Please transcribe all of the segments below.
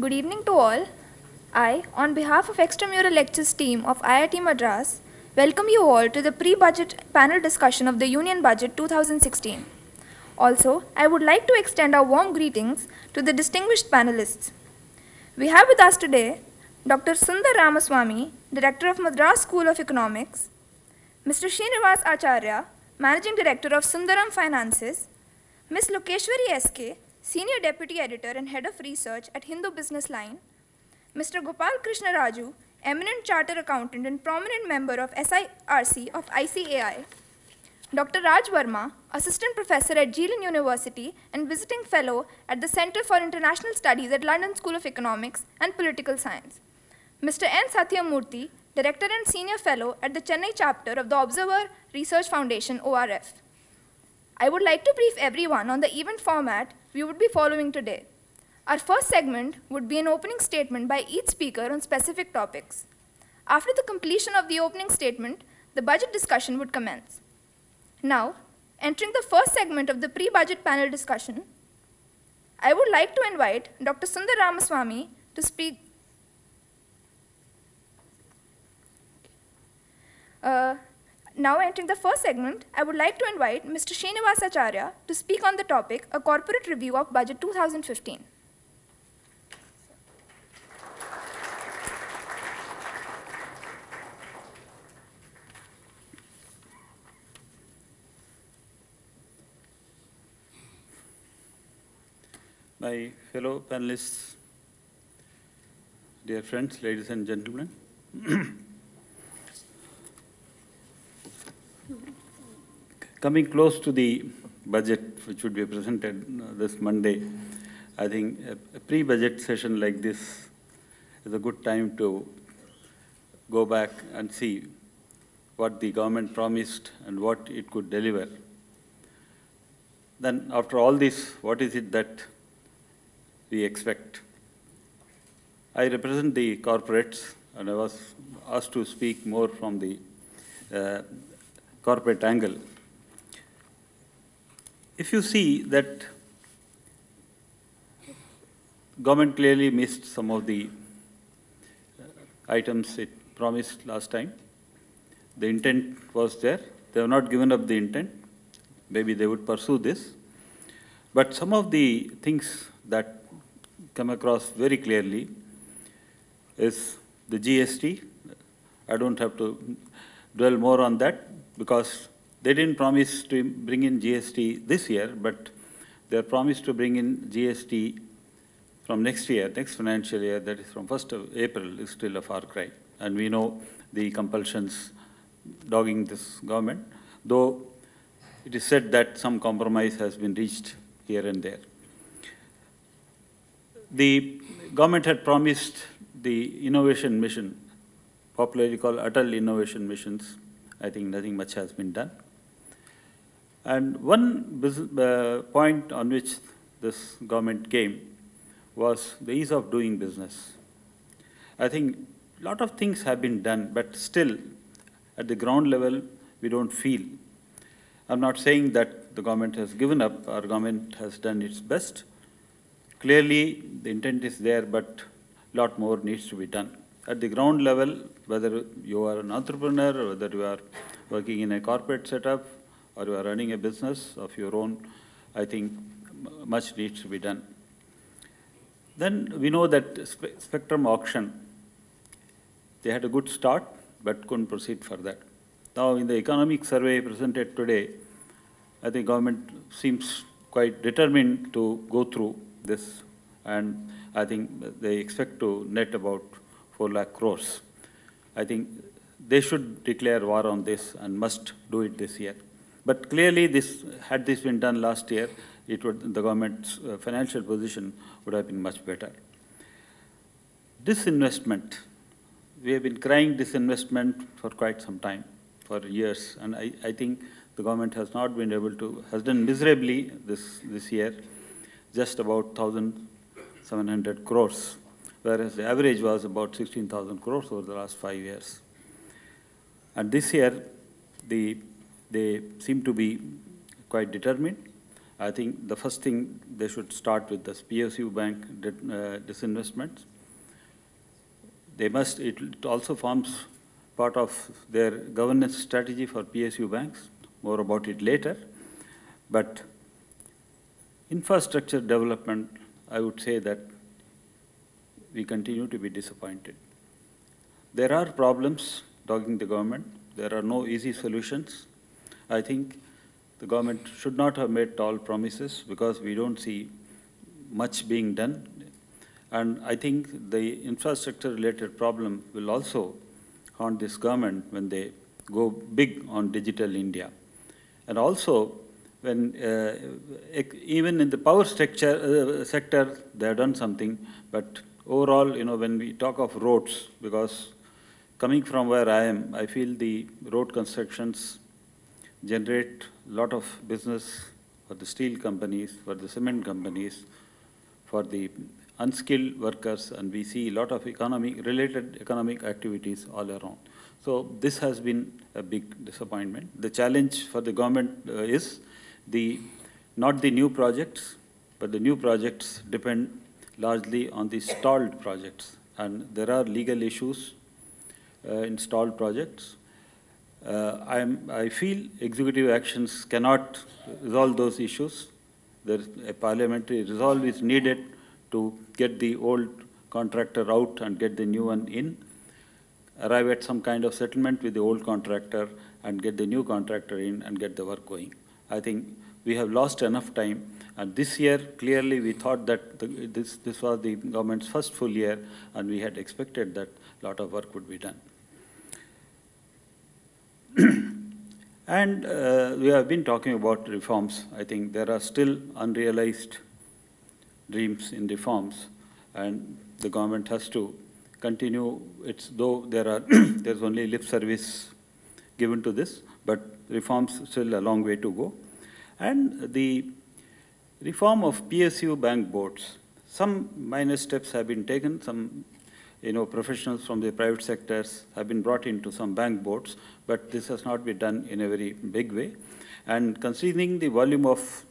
Good evening to all. I, on behalf of Extramural Lectures team of IIT Madras, welcome you all to the pre-budget panel discussion of the Union Budget 2016. Also, I would like to extend our warm greetings to the distinguished panelists. We have with us today Dr. Sundar Ramaswamy, Director of Madras School of Economics, Mr. Srinivas Acharya, Managing Director of Sundaram Finances, Ms. Lokeshwari S.K., Senior Deputy Editor and Head of Research at Hindu Business Line, Mr. Gopal Krishna Raju, eminent charter accountant and prominent member of SIRC of ICAI, Dr. Raj Verma, assistant professor at Jilin University and visiting fellow at the Center for International Studies at London School of Economics and Political Science, Mr. N. Satyamurthy, director and senior fellow at the Chennai chapter of the Observer Research Foundation, ORF. I would like to brief everyone on the event format we would be following today. Our first segment would be an opening statement by each speaker on specific topics. After the completion of the opening statement, the budget discussion would commence. Now, entering the first segment of the pre-budget panel discussion, I would like to invite Dr. Sundar Ramaswamy to speak. Uh, now entering the first segment, I would like to invite Mr. Srinivasacharya to speak on the topic, a corporate review of budget 2015. My fellow panelists, dear friends, ladies and gentlemen, Coming close to the budget, which would be presented uh, this Monday, I think a pre-budget session like this is a good time to go back and see what the government promised and what it could deliver. Then after all this, what is it that we expect? I represent the corporates and I was asked to speak more from the uh, corporate angle. If you see that government clearly missed some of the items it promised last time. The intent was there. They have not given up the intent. Maybe they would pursue this. But some of the things that come across very clearly is the GST. I don't have to dwell more on that because they didn't promise to bring in GST this year, but they're promised to bring in GST from next year, next financial year, that is from 1st of April, is still a far cry. And we know the compulsions dogging this government, though it is said that some compromise has been reached here and there. The government had promised the innovation mission, popularly called Atal Innovation Missions. I think nothing much has been done. And one uh, point on which this government came was the ease of doing business. I think a lot of things have been done, but still, at the ground level, we don't feel. I'm not saying that the government has given up, our government has done its best. Clearly, the intent is there, but a lot more needs to be done. At the ground level, whether you are an entrepreneur, whether you are working in a corporate setup, or you are running a business of your own, I think much needs to be done. Then we know that spe spectrum auction, they had a good start, but couldn't proceed further. Now, in the economic survey presented today, I think government seems quite determined to go through this, and I think they expect to net about 4 lakh crores. I think they should declare war on this and must do it this year. But clearly, this had this been done last year, it would, the government's uh, financial position would have been much better. Disinvestment. We have been crying disinvestment for quite some time, for years, and I, I think the government has not been able to, has done miserably this, this year, just about 1,700 crores, whereas the average was about 16,000 crores over the last five years. And this year, the they seem to be quite determined. I think the first thing they should start with the PSU bank uh, disinvestments. They must, it also forms part of their governance strategy for PSU banks, more about it later. But infrastructure development, I would say that we continue to be disappointed. There are problems dogging the government. There are no easy solutions. I think the government should not have made tall promises because we don't see much being done. And I think the infrastructure-related problem will also haunt this government when they go big on digital India. And also, when uh, even in the power structure, uh, sector, they have done something. But overall, you know, when we talk of roads, because coming from where I am, I feel the road constructions generate lot of business for the steel companies, for the cement companies, for the unskilled workers, and we see a lot of economic, related economic activities all around. So this has been a big disappointment. The challenge for the government uh, is the not the new projects, but the new projects depend largely on the stalled projects. And there are legal issues uh, in stalled projects. Uh, i feel executive actions cannot resolve those issues. There is a parliamentary resolve is needed to get the old contractor out and get the new one in, arrive at some kind of settlement with the old contractor and get the new contractor in and get the work going. I think we have lost enough time and this year clearly we thought that the, this, this was the government's first full year and we had expected that a lot of work would be done. and uh, we have been talking about reforms. I think there are still unrealized dreams in reforms, and the government has to continue. It's though there are there's only lip service given to this, but reforms still a long way to go. And the reform of PSU bank boards, some minor steps have been taken, some you know, professionals from the private sectors have been brought into some bank boards, but this has not been done in a very big way. And considering the volume of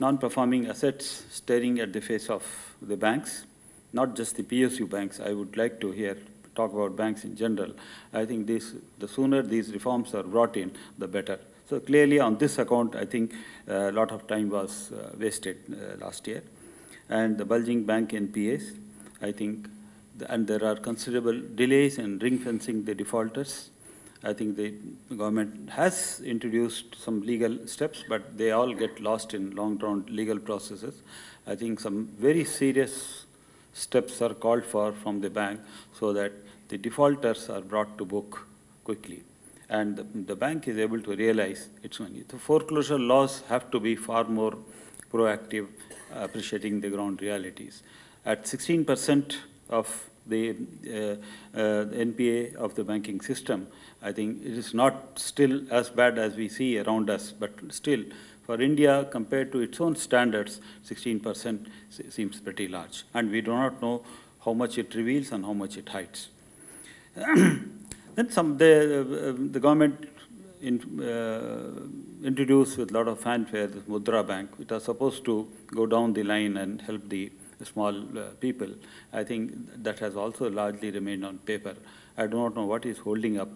non-performing assets staring at the face of the banks, not just the PSU banks, I would like to hear talk about banks in general. I think this, the sooner these reforms are brought in, the better. So clearly on this account, I think a uh, lot of time was uh, wasted uh, last year. And the bulging bank NPAs, I think and there are considerable delays in ring fencing the defaulters. I think the government has introduced some legal steps, but they all get lost in long term legal processes. I think some very serious steps are called for from the bank so that the defaulters are brought to book quickly. And the, the bank is able to realize its money. The foreclosure laws have to be far more proactive, appreciating the ground realities. At 16 percent, of the uh, uh, NPA of the banking system, I think it is not still as bad as we see around us, but still for India, compared to its own standards, 16% seems pretty large. And we do not know how much it reveals and how much it hides. then some, the, uh, the government in, uh, introduced with a lot of fanfare the Mudra Bank, which was supposed to go down the line and help the small uh, people, I think that has also largely remained on paper. I do not know what is holding up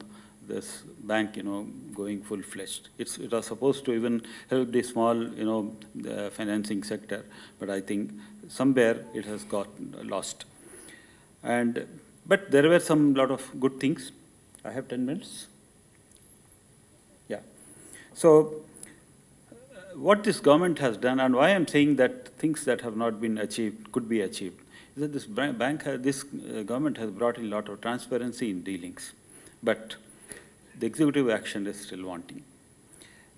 this bank, you know, going full-fledged. it was supposed to even help the small, you know, financing sector, but I think somewhere it has got lost. And, but there were some lot of good things. I have 10 minutes. Yeah. So what this government has done and why I'm saying that things that have not been achieved could be achieved is that this bank, uh, this uh, government has brought in a lot of transparency in dealings, but the executive action is still wanting.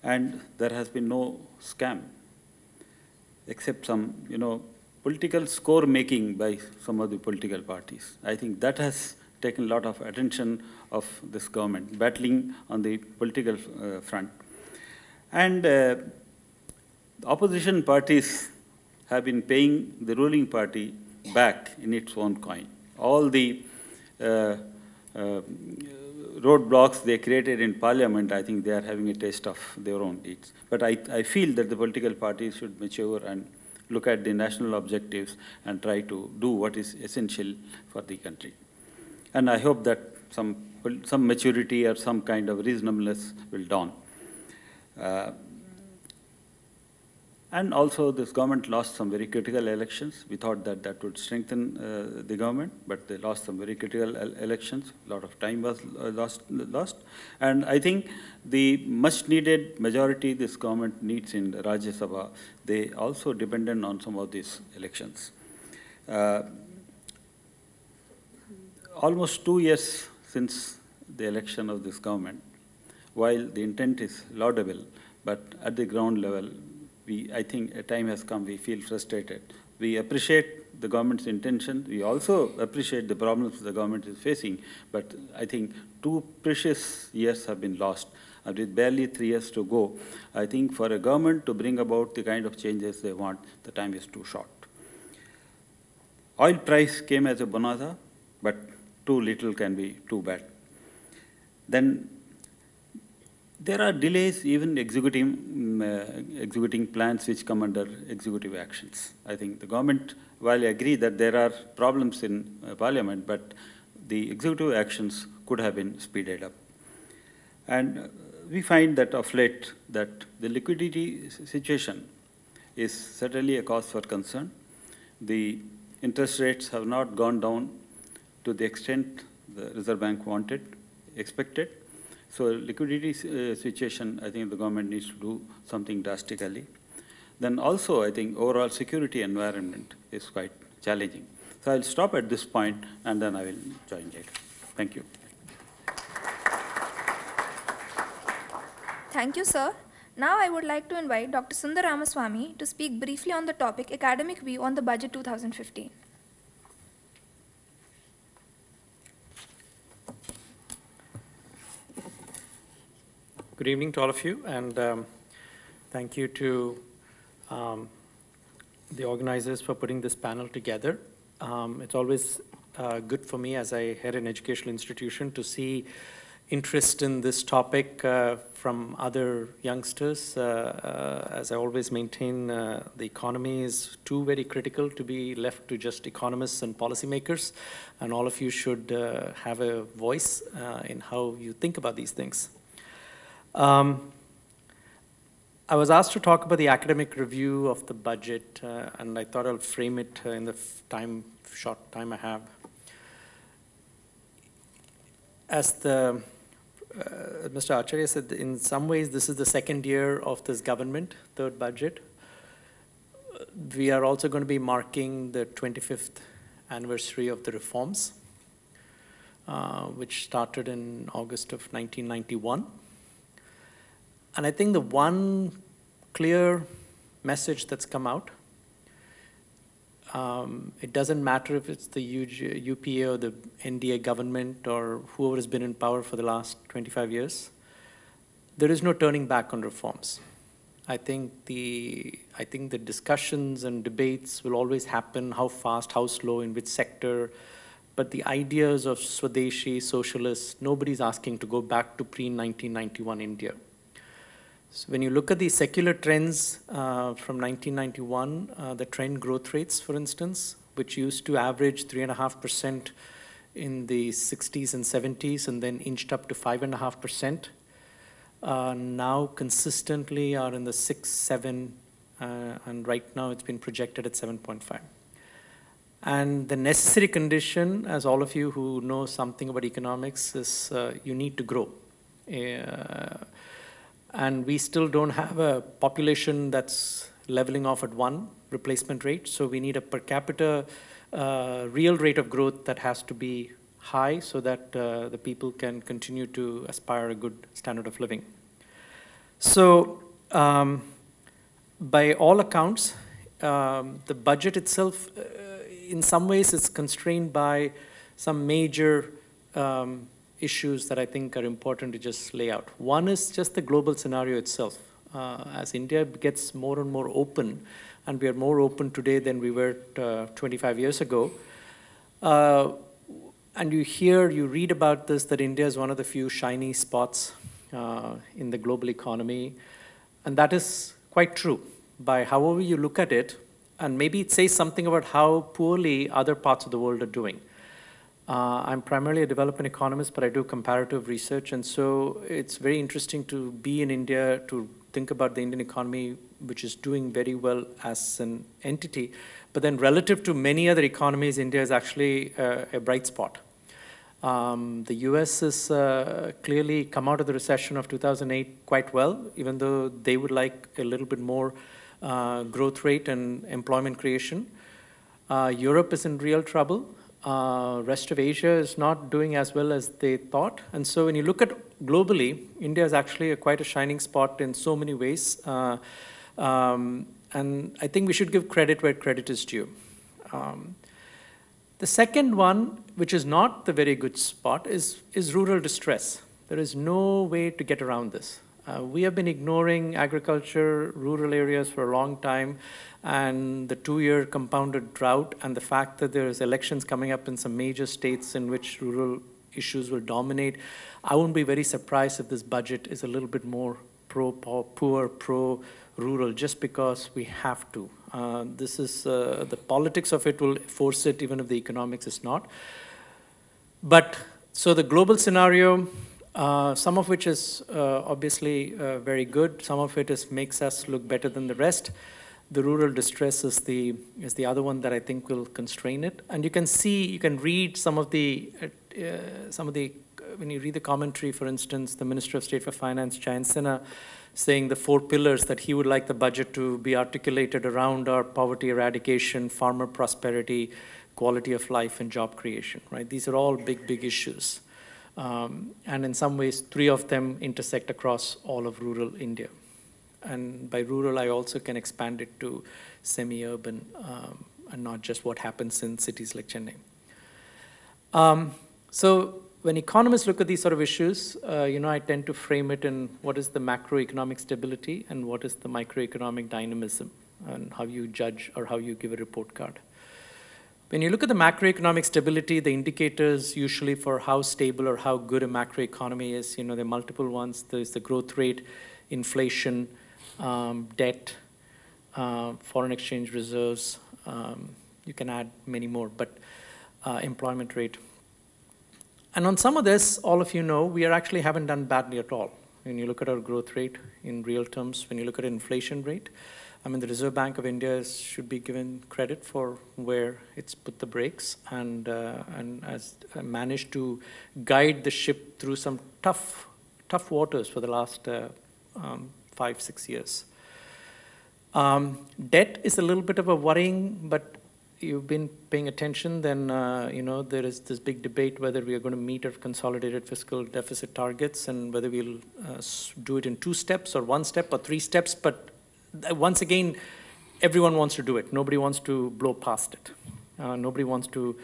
And there has been no scam, except some, you know, political score making by some of the political parties. I think that has taken a lot of attention of this government, battling on the political uh, front. And uh, the opposition parties have been paying the ruling party back in its own coin. All the uh, uh, roadblocks they created in parliament, I think they are having a taste of their own. deeds. but I, I feel that the political parties should mature and look at the national objectives and try to do what is essential for the country. And I hope that some, some maturity or some kind of reasonableness will dawn. Uh, and also this government lost some very critical elections. We thought that that would strengthen uh, the government, but they lost some very critical elections. A lot of time was uh, lost, lost. And I think the much needed majority this government needs in Rajya Sabha, they also dependent on some of these elections. Uh, almost two years since the election of this government, while the intent is laudable, but at the ground level, we, I think a time has come, we feel frustrated. We appreciate the government's intention. We also appreciate the problems the government is facing. But I think two precious years have been lost. And uh, with barely three years to go, I think for a government to bring about the kind of changes they want, the time is too short. Oil price came as a bonanza, but too little can be too bad. Then there are delays even executing, mm, uh, executing plans which come under executive actions. I think the government, while I agree that there are problems in uh, parliament, but the executive actions could have been speeded up. And uh, we find that of late that the liquidity situation is certainly a cause for concern. The interest rates have not gone down to the extent the Reserve Bank wanted, expected. So liquidity uh, situation, I think the government needs to do something drastically. Then also, I think overall security environment is quite challenging. So I'll stop at this point and then I will join later. Thank you. Thank you, sir. Now I would like to invite Dr. Sundar Ramaswamy to speak briefly on the topic Academic View on the Budget 2015. Good evening to all of you, and um, thank you to um, the organizers for putting this panel together. Um, it's always uh, good for me as I head an educational institution to see interest in this topic uh, from other youngsters. Uh, uh as I always maintain, uh, the economy is too very critical to be left to just economists and policymakers, and all of you should uh, have a voice in how you think about these things. Um, I was asked to talk about the academic review of the budget, uh, and I thought I'll frame it uh, in the time, short time I have. As the, uh, Mr. Acharya said, in some ways, this is the second year of this government, third budget. We are also going to be marking the 25th anniversary of the reforms, uh, which started in August of 1991. And I think the one clear message that's come out, um, it doesn't matter if it's the UG, UPA or the NDA government or whoever has been in power for the last 25 years, there is no turning back on reforms. I think the I think the discussions and debates will always happen. How fast? How slow? In which sector? But the ideas of Swadeshi, socialists nobody's asking to go back to pre-1991 India. So when you look at the secular trends uh, from 1991, uh, the trend growth rates, for instance, which used to average 3.5% in the 60s and 70s and then inched up to 5.5%, uh, now consistently are in the 6, 7, uh, and right now it's been projected at 7.5. And the necessary condition, as all of you who know something about economics, is uh, you need to grow. Uh, and we still don't have a population that's leveling off at one replacement rate. So we need a per capita uh, real rate of growth that has to be high so that uh, the people can continue to aspire a good standard of living. So um, by all accounts, um, the budget itself, uh, in some ways, is constrained by some major um, issues that I think are important to just lay out. One is just the global scenario itself. Uh, as India gets more and more open, and we are more open today than we were uh, 25 years ago, uh, and you hear, you read about this, that India is one of the few shiny spots uh, in the global economy, and that is quite true. By however you look at it, and maybe it says something about how poorly other parts of the world are doing. Uh, I'm primarily a development economist, but I do comparative research. And so it's very interesting to be in India, to think about the Indian economy, which is doing very well as an entity. But then, relative to many other economies, India is actually uh, a bright spot. Um, the US has uh, clearly come out of the recession of 2008 quite well, even though they would like a little bit more uh, growth rate and employment creation. Uh, Europe is in real trouble uh, rest of Asia is not doing as well as they thought. And so when you look at globally, India is actually a quite a shining spot in so many ways. Uh, um, and I think we should give credit where credit is due. Um, the second one, which is not the very good spot, is, is rural distress. There is no way to get around this. Uh, we have been ignoring agriculture, rural areas for a long time, and the two-year compounded drought and the fact that there is elections coming up in some major states in which rural issues will dominate. I wouldn't be very surprised if this budget is a little bit more pro-poor, pro-rural, just because we have to. Uh, this is, uh, the politics of it will force it, even if the economics is not. But, so the global scenario, uh, some of which is uh, obviously uh, very good. Some of it is makes us look better than the rest. The rural distress is the is the other one that I think will constrain it. And you can see, you can read some of the uh, uh, some of the when you read the commentary, for instance, the Minister of State for Finance, Chayan Sinha, saying the four pillars that he would like the budget to be articulated around are poverty eradication, farmer prosperity, quality of life, and job creation. Right? These are all big, big issues. Um, and in some ways, three of them intersect across all of rural India. And by rural, I also can expand it to semi-urban um, and not just what happens in cities like Chennai. Um, so when economists look at these sort of issues, uh, you know, I tend to frame it in what is the macroeconomic stability and what is the microeconomic dynamism and how you judge or how you give a report card. When you look at the macroeconomic stability, the indicators usually for how stable or how good a macroeconomy is, you know, there are multiple ones. There's the growth rate, inflation, um, debt, uh, foreign exchange reserves. Um, you can add many more, but uh, employment rate. And on some of this, all of you know, we actually haven't done badly at all. When you look at our growth rate in real terms, when you look at inflation rate, I mean, the Reserve Bank of India should be given credit for where it's put the brakes and uh, and has uh, managed to guide the ship through some tough tough waters for the last uh, um, five six years. Um, debt is a little bit of a worrying, but you've been paying attention, then uh, you know there is this big debate whether we are going to meet our consolidated fiscal deficit targets and whether we'll uh, do it in two steps or one step or three steps. But once again, everyone wants to do it. Nobody wants to blow past it. Uh, nobody wants to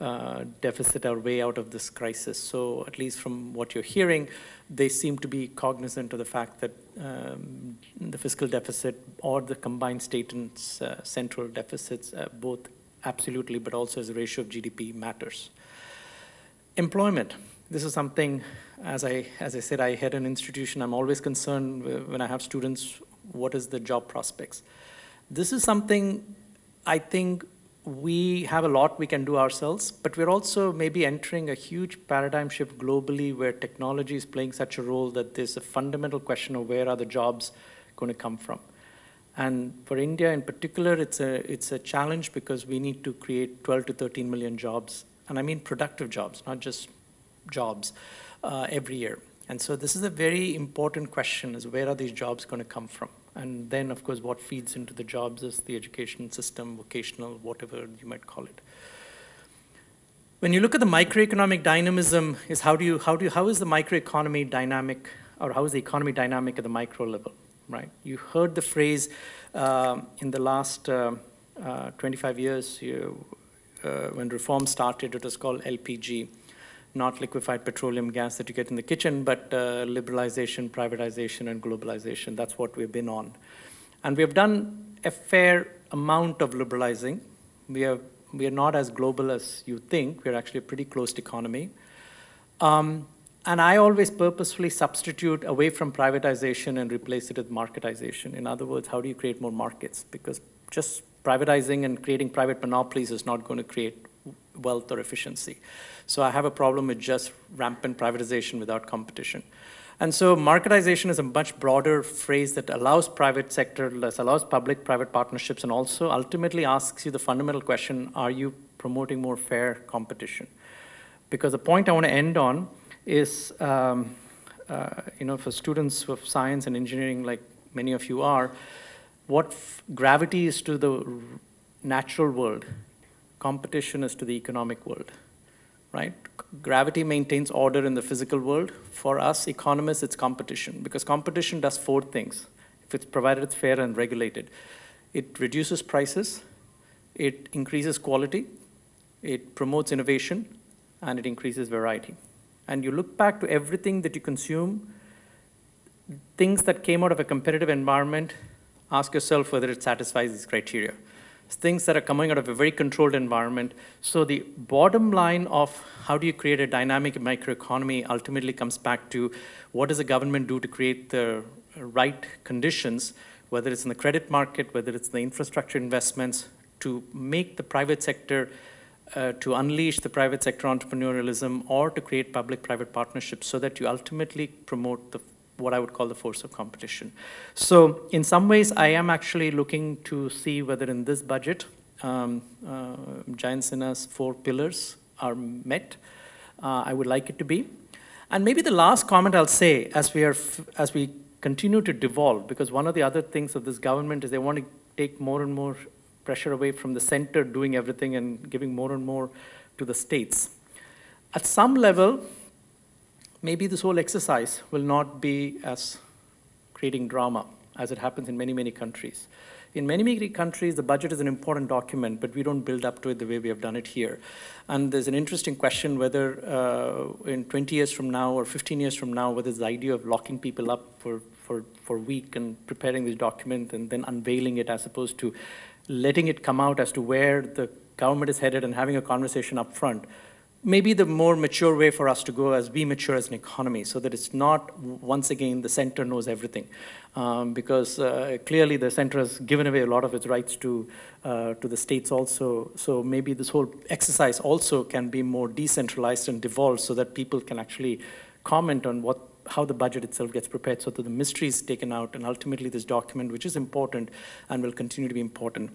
uh, deficit our way out of this crisis. So at least from what you're hearing, they seem to be cognizant of the fact that um, the fiscal deficit or the combined state and uh, central deficits, uh, both absolutely, but also as a ratio of GDP matters. Employment. This is something, as I, as I said, I head an institution. I'm always concerned when I have students what is the job prospects. This is something I think we have a lot we can do ourselves, but we're also maybe entering a huge paradigm shift globally where technology is playing such a role that there's a fundamental question of where are the jobs going to come from. And for India in particular, it's a, it's a challenge because we need to create 12 to 13 million jobs, and I mean productive jobs, not just jobs, uh, every year. And so this is a very important question is where are these jobs going to come from? And then, of course, what feeds into the jobs is the education system, vocational, whatever you might call it. When you look at the microeconomic dynamism is how do you, how do you, how is the microeconomy dynamic or how is the economy dynamic at the micro level, right? You heard the phrase uh, in the last uh, uh, 25 years you, uh, when reform started, it was called LPG, not liquefied petroleum gas that you get in the kitchen, but uh, liberalization, privatization, and globalization. That's what we've been on. And we have done a fair amount of liberalizing. We are, we are not as global as you think. We're actually a pretty closed economy. Um, and I always purposefully substitute away from privatization and replace it with marketization. In other words, how do you create more markets? Because just privatizing and creating private monopolies is not going to create wealth or efficiency. So I have a problem with just rampant privatization without competition. And so marketization is a much broader phrase that allows private sector, allows public-private partnerships, and also ultimately asks you the fundamental question, are you promoting more fair competition? Because the point I want to end on is, um, uh, you know, for students of science and engineering like many of you are, what gravity is to the natural world competition is to the economic world, right? Gravity maintains order in the physical world. For us economists, it's competition because competition does four things. If it's provided it's fair and regulated, it reduces prices, it increases quality, it promotes innovation, and it increases variety. And you look back to everything that you consume, things that came out of a competitive environment, ask yourself whether it satisfies these criteria things that are coming out of a very controlled environment. So the bottom line of how do you create a dynamic microeconomy ultimately comes back to what does the government do to create the right conditions, whether it's in the credit market, whether it's the infrastructure investments, to make the private sector, uh, to unleash the private sector entrepreneurialism or to create public-private partnerships so that you ultimately promote the what I would call the force of competition. So in some ways, I am actually looking to see whether in this budget, um, uh, Giant four pillars are met. Uh, I would like it to be. And maybe the last comment I'll say as we, are as we continue to devolve, because one of the other things of this government is they want to take more and more pressure away from the center doing everything and giving more and more to the states. At some level, maybe this whole exercise will not be as creating drama as it happens in many, many countries. In many, many countries, the budget is an important document, but we don't build up to it the way we have done it here. And there's an interesting question whether uh, in 20 years from now or 15 years from now, whether the idea of locking people up for, for, for a week and preparing this document and then unveiling it as opposed to letting it come out as to where the government is headed and having a conversation up front maybe the more mature way for us to go as we mature as an economy so that it's not, once again, the center knows everything. Um, because uh, clearly the center has given away a lot of its rights to, uh, to the states also. So maybe this whole exercise also can be more decentralized and devolved so that people can actually comment on what how the budget itself gets prepared so that the mystery is taken out and ultimately this document, which is important and will continue to be important.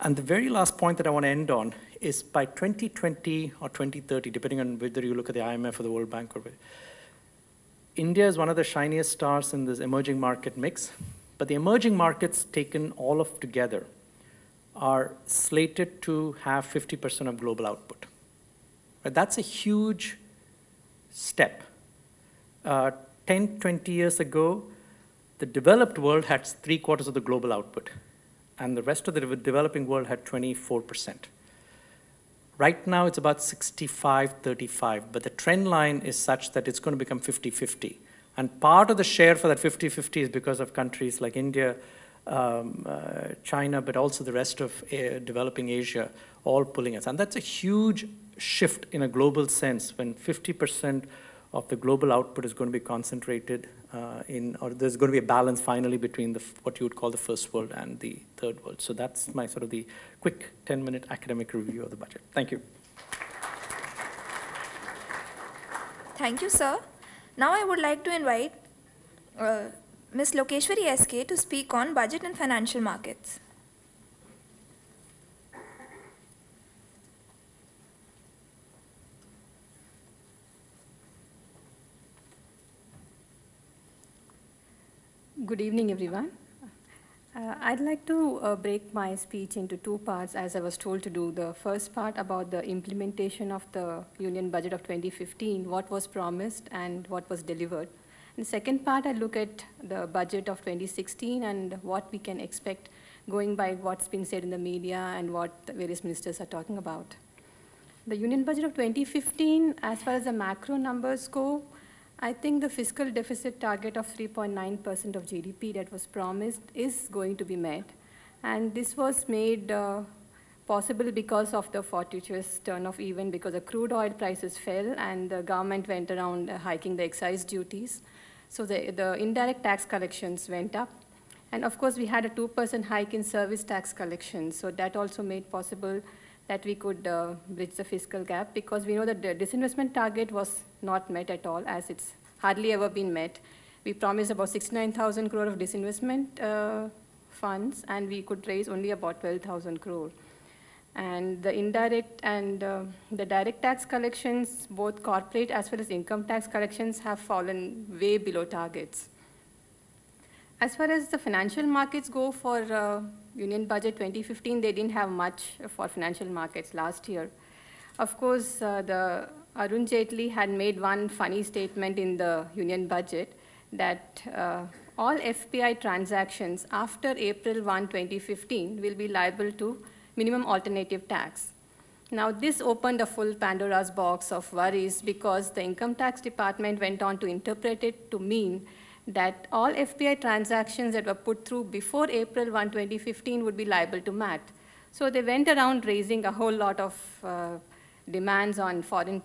And the very last point that I want to end on is by 2020 or 2030, depending on whether you look at the IMF or the World Bank or India is one of the shiniest stars in this emerging market mix, but the emerging markets taken all of together are slated to have 50% of global output. But that's a huge step uh, 10, 20 years ago, the developed world had three quarters of the global output, and the rest of the developing world had 24%. Right now, it's about 65 35, but the trend line is such that it's going to become 50 50. And part of the share for that 50 50 is because of countries like India, um, uh, China, but also the rest of uh, developing Asia, all pulling us. And that's a huge shift in a global sense when 50% of the global output is going to be concentrated uh, in, or there's going to be a balance finally between the, what you would call the first world and the third world. So that's my sort of the quick 10 minute academic review of the budget. Thank you. Thank you, sir. Now I would like to invite uh, Ms. Lokeshwari SK to speak on budget and financial markets. Good evening, everyone. Uh, I'd like to uh, break my speech into two parts as I was told to do. The first part about the implementation of the Union Budget of 2015, what was promised and what was delivered. And the second part, I look at the budget of 2016 and what we can expect going by what's been said in the media and what various ministers are talking about. The Union Budget of 2015, as far as the macro numbers go, I think the fiscal deficit target of 3.9% of GDP that was promised is going to be met. And this was made uh, possible because of the fortuitous turn of even because the crude oil prices fell and the government went around uh, hiking the excise duties. So the, the indirect tax collections went up. And of course, we had a 2% hike in service tax collections. So that also made possible that we could uh, bridge the fiscal gap because we know that the disinvestment target was not met at all as it's hardly ever been met. We promised about 69,000 crore of disinvestment uh, funds and we could raise only about 12,000 crore. And the indirect and uh, the direct tax collections, both corporate as well as income tax collections have fallen way below targets. As far as the financial markets go for uh, Union Budget 2015, they didn't have much for financial markets last year. Of course, uh, the Arun Jaitley had made one funny statement in the Union Budget that uh, all FPI transactions after April 1, 2015 will be liable to minimum alternative tax. Now, this opened a full Pandora's box of worries because the income tax department went on to interpret it to mean that all FPI transactions that were put through before April 1, 2015 would be liable to MAT. So they went around raising a whole lot of uh, demands on foreign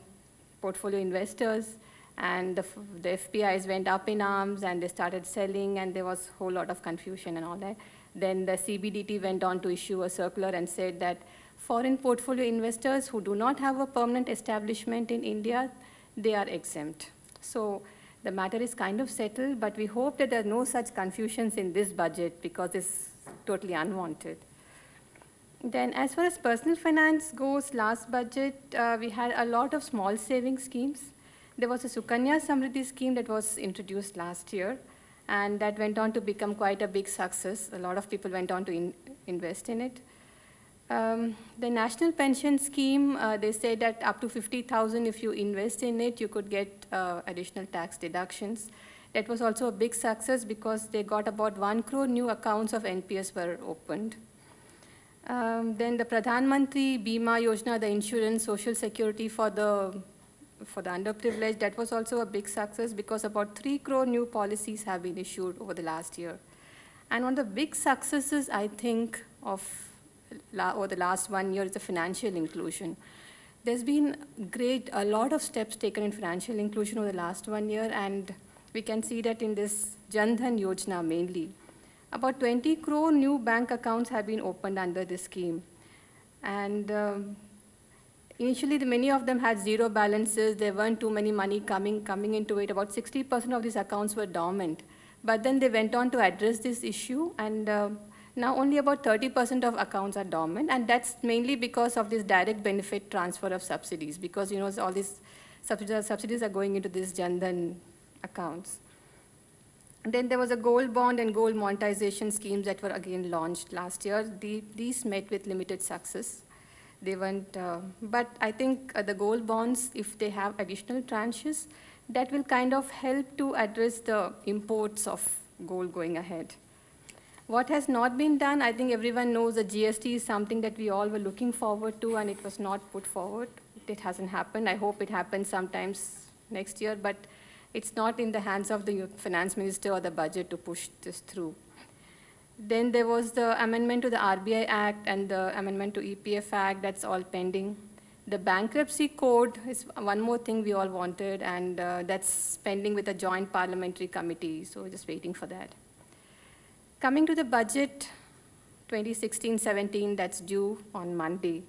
portfolio investors and the, the FPIs went up in arms and they started selling and there was a whole lot of confusion and all that. Then the CBDT went on to issue a circular and said that foreign portfolio investors who do not have a permanent establishment in India, they are exempt. So the matter is kind of settled, but we hope that there are no such confusions in this budget because it's totally unwanted. Then as far as personal finance goes, last budget, uh, we had a lot of small saving schemes. There was a Sukanya Samriddhi scheme that was introduced last year, and that went on to become quite a big success. A lot of people went on to in invest in it. Um, the national pension scheme, uh, they say that up to 50,000 if you invest in it, you could get uh, additional tax deductions. That was also a big success because they got about one crore new accounts of NPS were opened. Um, then the Pradhan Mantri Bima Yojana, the insurance social security for the, for the underprivileged, that was also a big success because about three crore new policies have been issued over the last year. And one of the big successes, I think, of over the last one year is the financial inclusion. There's been great, a lot of steps taken in financial inclusion over the last one year, and we can see that in this Jan Dhan Yojana mainly. About 20 crore new bank accounts have been opened under this scheme. And um, initially, the, many of them had zero balances. There weren't too many money coming, coming into it. About 60% of these accounts were dormant. But then they went on to address this issue, and um, now only about 30% of accounts are dormant, and that's mainly because of this direct benefit transfer of subsidies, because you know all these subsidies are going into these Jandan accounts. And then there was a gold bond and gold monetization schemes that were again launched last year. The, these met with limited success. They went, uh, but I think uh, the gold bonds, if they have additional tranches, that will kind of help to address the imports of gold going ahead. What has not been done, I think everyone knows that GST is something that we all were looking forward to and it was not put forward. It hasn't happened. I hope it happens sometimes next year, but it's not in the hands of the finance minister or the budget to push this through. Then there was the amendment to the RBI Act and the amendment to EPF Act, that's all pending. The bankruptcy code is one more thing we all wanted, and uh, that's pending with a joint parliamentary committee, so just waiting for that. Coming to the budget 2016-17 that's due on Monday.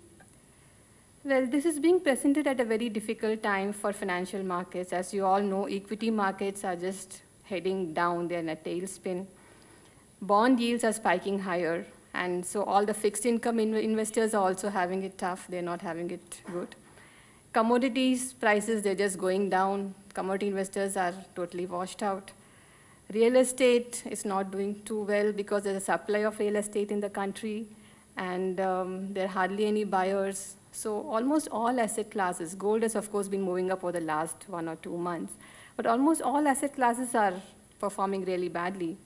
Well, this is being presented at a very difficult time for financial markets. As you all know, equity markets are just heading down. They're in a tailspin. Bond yields are spiking higher. And so all the fixed income in investors are also having it tough. They're not having it good. Commodities prices, they're just going down. Commodity investors are totally washed out. Real estate is not doing too well because there's a supply of real estate in the country and um, there are hardly any buyers. So almost all asset classes, gold has of course been moving up for the last one or two months, but almost all asset classes are performing really badly.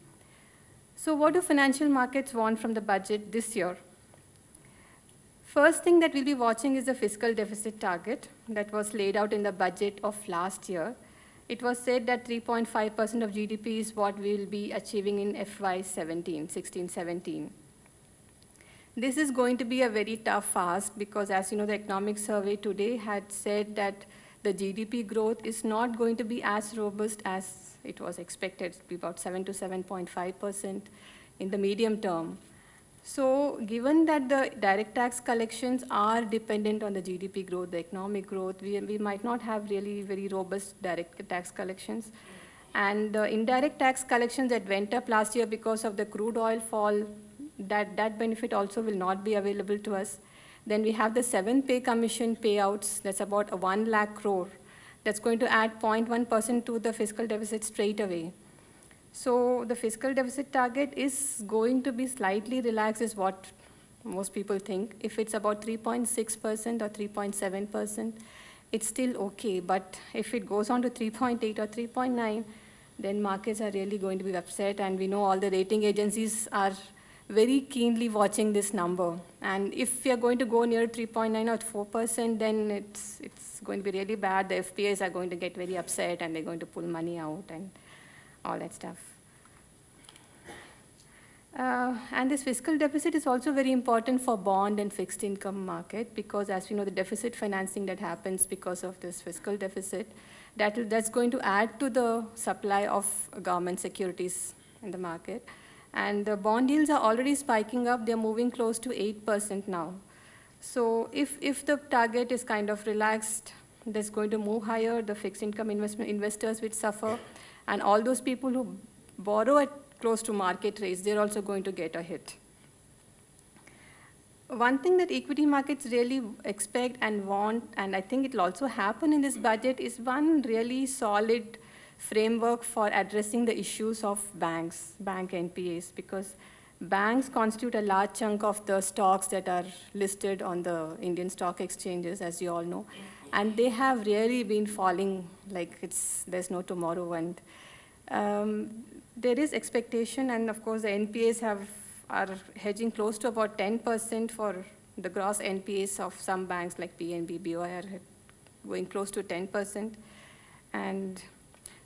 So what do financial markets want from the budget this year? First thing that we'll be watching is the fiscal deficit target that was laid out in the budget of last year it was said that 3.5% of GDP is what we will be achieving in FY17, 16, 17. This is going to be a very tough ask because as you know, the economic survey today had said that the GDP growth is not going to be as robust as it was expected, it be about 7 to 7.5% in the medium term. So given that the direct tax collections are dependent on the GDP growth, the economic growth, we, we might not have really very robust direct tax collections. And the indirect tax collections that went up last year because of the crude oil fall, that, that benefit also will not be available to us. Then we have the seven pay commission payouts, that's about a one lakh crore. That's going to add 0.1% to the fiscal deficit straight away. So the fiscal deficit target is going to be slightly relaxed is what most people think. If it's about 3.6% or 3.7%, it's still okay. But if it goes on to 3.8 or 3.9, then markets are really going to be upset. And we know all the rating agencies are very keenly watching this number. And if we are going to go near 3.9 or 4%, then it's, it's going to be really bad. The FPAs are going to get very upset and they're going to pull money out. and all that stuff. Uh, and this fiscal deficit is also very important for bond and fixed income market because as we know the deficit financing that happens because of this fiscal deficit, that, that's going to add to the supply of government securities in the market. And the bond yields are already spiking up. They're moving close to 8% now. So if, if the target is kind of relaxed, that's going to move higher, the fixed income investment investors which suffer. And all those people who borrow at close to market rates, they're also going to get a hit. One thing that equity markets really expect and want, and I think it'll also happen in this budget, is one really solid framework for addressing the issues of banks, bank NPAs, because banks constitute a large chunk of the stocks that are listed on the Indian stock exchanges, as you all know and they have really been falling like it's there's no tomorrow and um, there is expectation and of course the NPAs have are hedging close to about 10% for the gross NPAs of some banks like PNB, BOI are going close to 10%. And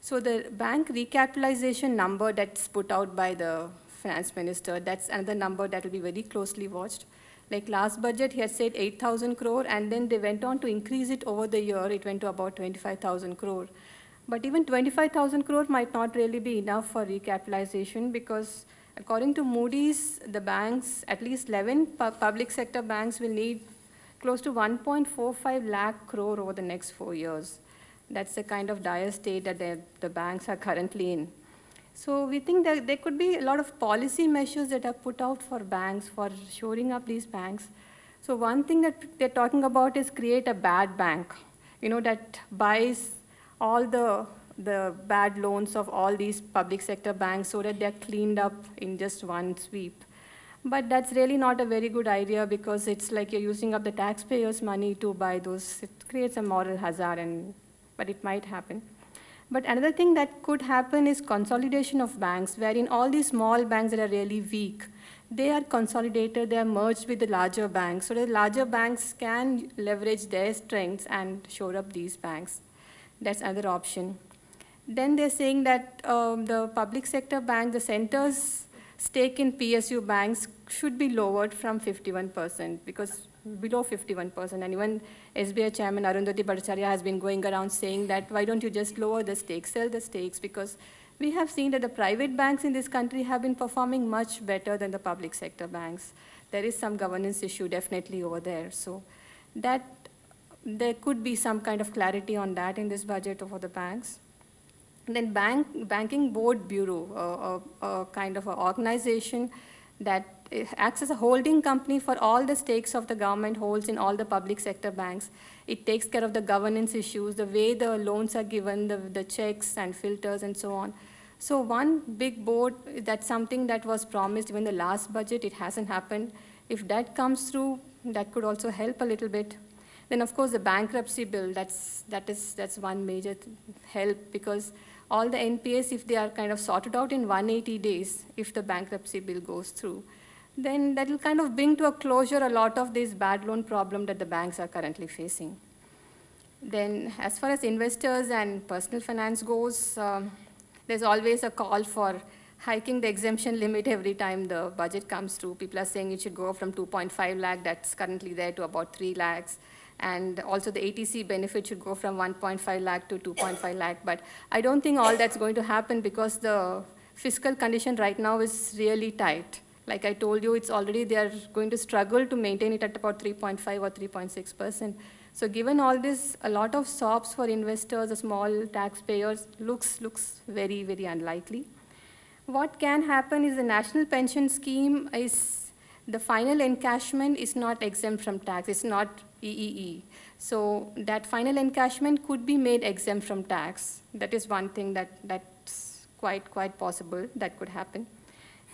so the bank recapitalization number that's put out by the finance minister, that's another number that will be very closely watched. Like last budget, he had said 8,000 crore, and then they went on to increase it over the year. It went to about 25,000 crore. But even 25,000 crore might not really be enough for recapitalization because according to Moody's, the banks, at least 11 pu public sector banks will need close to 1.45 lakh crore over the next four years. That's the kind of dire state that the banks are currently in. So we think that there could be a lot of policy measures that are put out for banks, for shoring up these banks. So one thing that they're talking about is create a bad bank, you know, that buys all the, the bad loans of all these public sector banks so that they're cleaned up in just one sweep. But that's really not a very good idea because it's like you're using up the taxpayers' money to buy those. It creates a moral hazard, and, but it might happen. But another thing that could happen is consolidation of banks, wherein all these small banks that are really weak, they are consolidated, they are merged with the larger banks. So the larger banks can leverage their strengths and shore up these banks. That's another option. Then they're saying that um, the public sector bank, the center's stake in PSU banks should be lowered from 51% because below 51%. And even SBI chairman Arundhati Bhattacharya has been going around saying that why don't you just lower the stakes, sell the stakes, because we have seen that the private banks in this country have been performing much better than the public sector banks. There is some governance issue definitely over there. So that there could be some kind of clarity on that in this budget for the banks. And then bank, Banking Board Bureau, a, a, a kind of an organization that it acts as a holding company for all the stakes of the government holds in all the public sector banks. It takes care of the governance issues, the way the loans are given, the, the checks and filters and so on. So one big board, that's something that was promised even the last budget, it hasn't happened. If that comes through, that could also help a little bit. Then of course the bankruptcy bill, that's, that is, that's one major help because all the NPAs, if they are kind of sorted out in 180 days, if the bankruptcy bill goes through, then that will kind of bring to a closure a lot of this bad loan problem that the banks are currently facing. Then as far as investors and personal finance goes, um, there's always a call for hiking the exemption limit every time the budget comes through. People are saying it should go from 2.5 lakh that's currently there to about 3 lakhs. And also the ATC benefit should go from 1.5 lakh to 2.5 lakh. But I don't think all that's going to happen because the fiscal condition right now is really tight. Like I told you, it's already they are going to struggle to maintain it at about 3.5 or 3.6 percent. So given all this, a lot of SOPs for investors or small taxpayers looks looks very very unlikely. What can happen is the national pension scheme is the final encashment is not exempt from tax. It's not EEE. So that final encashment could be made exempt from tax. That is one thing that, that's quite, quite possible that could happen.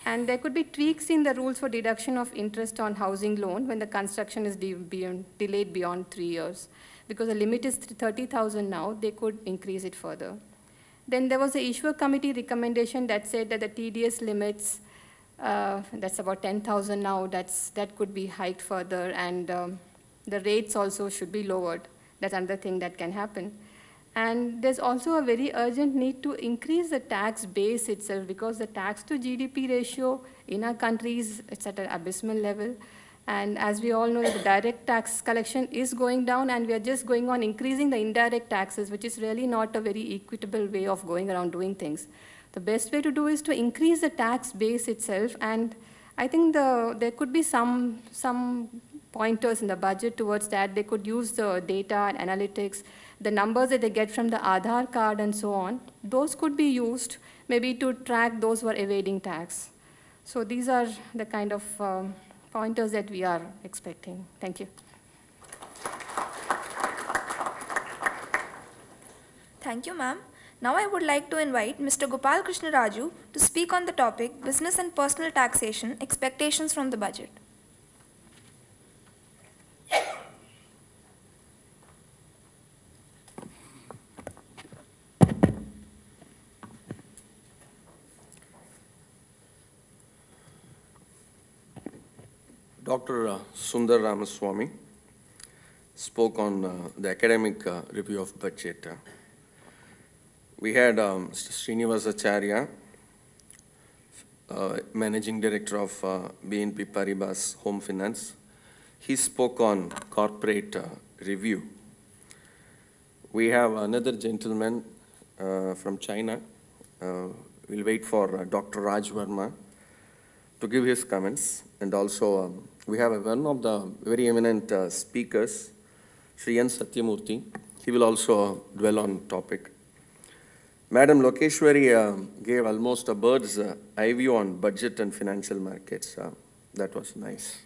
And there could be tweaks in the rules for deduction of interest on housing loan when the construction is de beyond, delayed beyond three years. Because the limit is 30,000 now, they could increase it further. Then there was the issuer committee recommendation that said that the TDS limits, uh, that's about 10,000 now, that's, that could be hiked further, and um, the rates also should be lowered. That's another thing that can happen. And there's also a very urgent need to increase the tax base itself because the tax to GDP ratio in our countries is at an abysmal level. And as we all know, the direct tax collection is going down, and we are just going on increasing the indirect taxes, which is really not a very equitable way of going around doing things. The best way to do is to increase the tax base itself, and I think the, there could be some, some pointers in the budget towards that. They could use the data and analytics the numbers that they get from the Aadhaar card and so on, those could be used maybe to track those who are evading tax. So these are the kind of um, pointers that we are expecting. Thank you. Thank you, ma'am. Now I would like to invite Mr. Gopal Krishna Raju to speak on the topic Business and Personal Taxation Expectations from the Budget. Dr. Uh, Sundar Ramaswamy spoke on uh, the academic uh, review of budget. Uh, we had um, Mr. Srinivasacharya, uh, Managing Director of uh, BNP Paribas Home Finance. He spoke on corporate review. We have another gentleman from China. we'll wait for Dr. Raj Verma to give his comments and also um, we have one of the very eminent uh, speakers, Sri N. Satyamurthy. He will also dwell on topic. Madam Lokeshwari uh, gave almost a bird's uh, eye view on budget and financial markets. Uh, that was nice.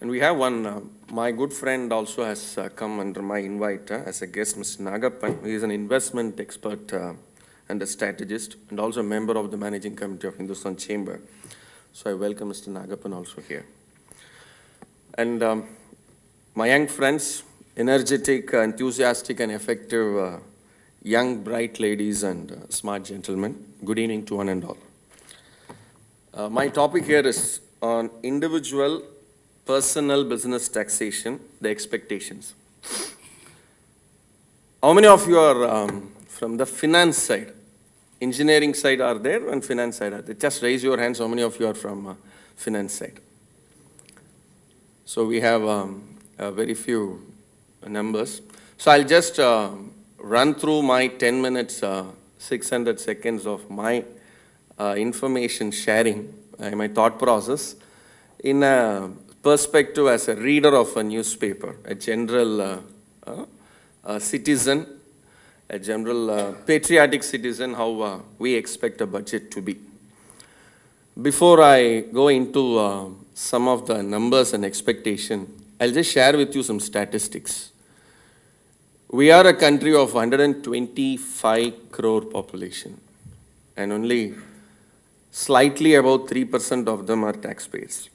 And we have one, uh, my good friend also has uh, come under my invite uh, as a guest, Mr. Nagappan. He is an investment expert and a strategist and also a member of the managing committee of Hindustan Chamber. So I welcome Mr. Nagappan also here. And um, my young friends, energetic, uh, enthusiastic, and effective uh, young, bright ladies and uh, smart gentlemen, good evening to one and all. Uh, my topic here is on individual personal business taxation, the expectations. How many of you are um, from the finance side? Engineering side are there and finance side are there? Just raise your hands, how many of you are from uh, finance side? So we have um, uh, very few numbers. So I'll just uh, run through my 10 minutes, uh, 600 seconds of my uh, information sharing, my thought process in a perspective as a reader of a newspaper, a general uh, uh, a citizen, a general patriotic citizen, how we expect a budget to be. Before I go into some of the numbers and expectation, I'll just share with you some statistics. We are a country of 125 crore population and only slightly above 3% of them are taxpayers.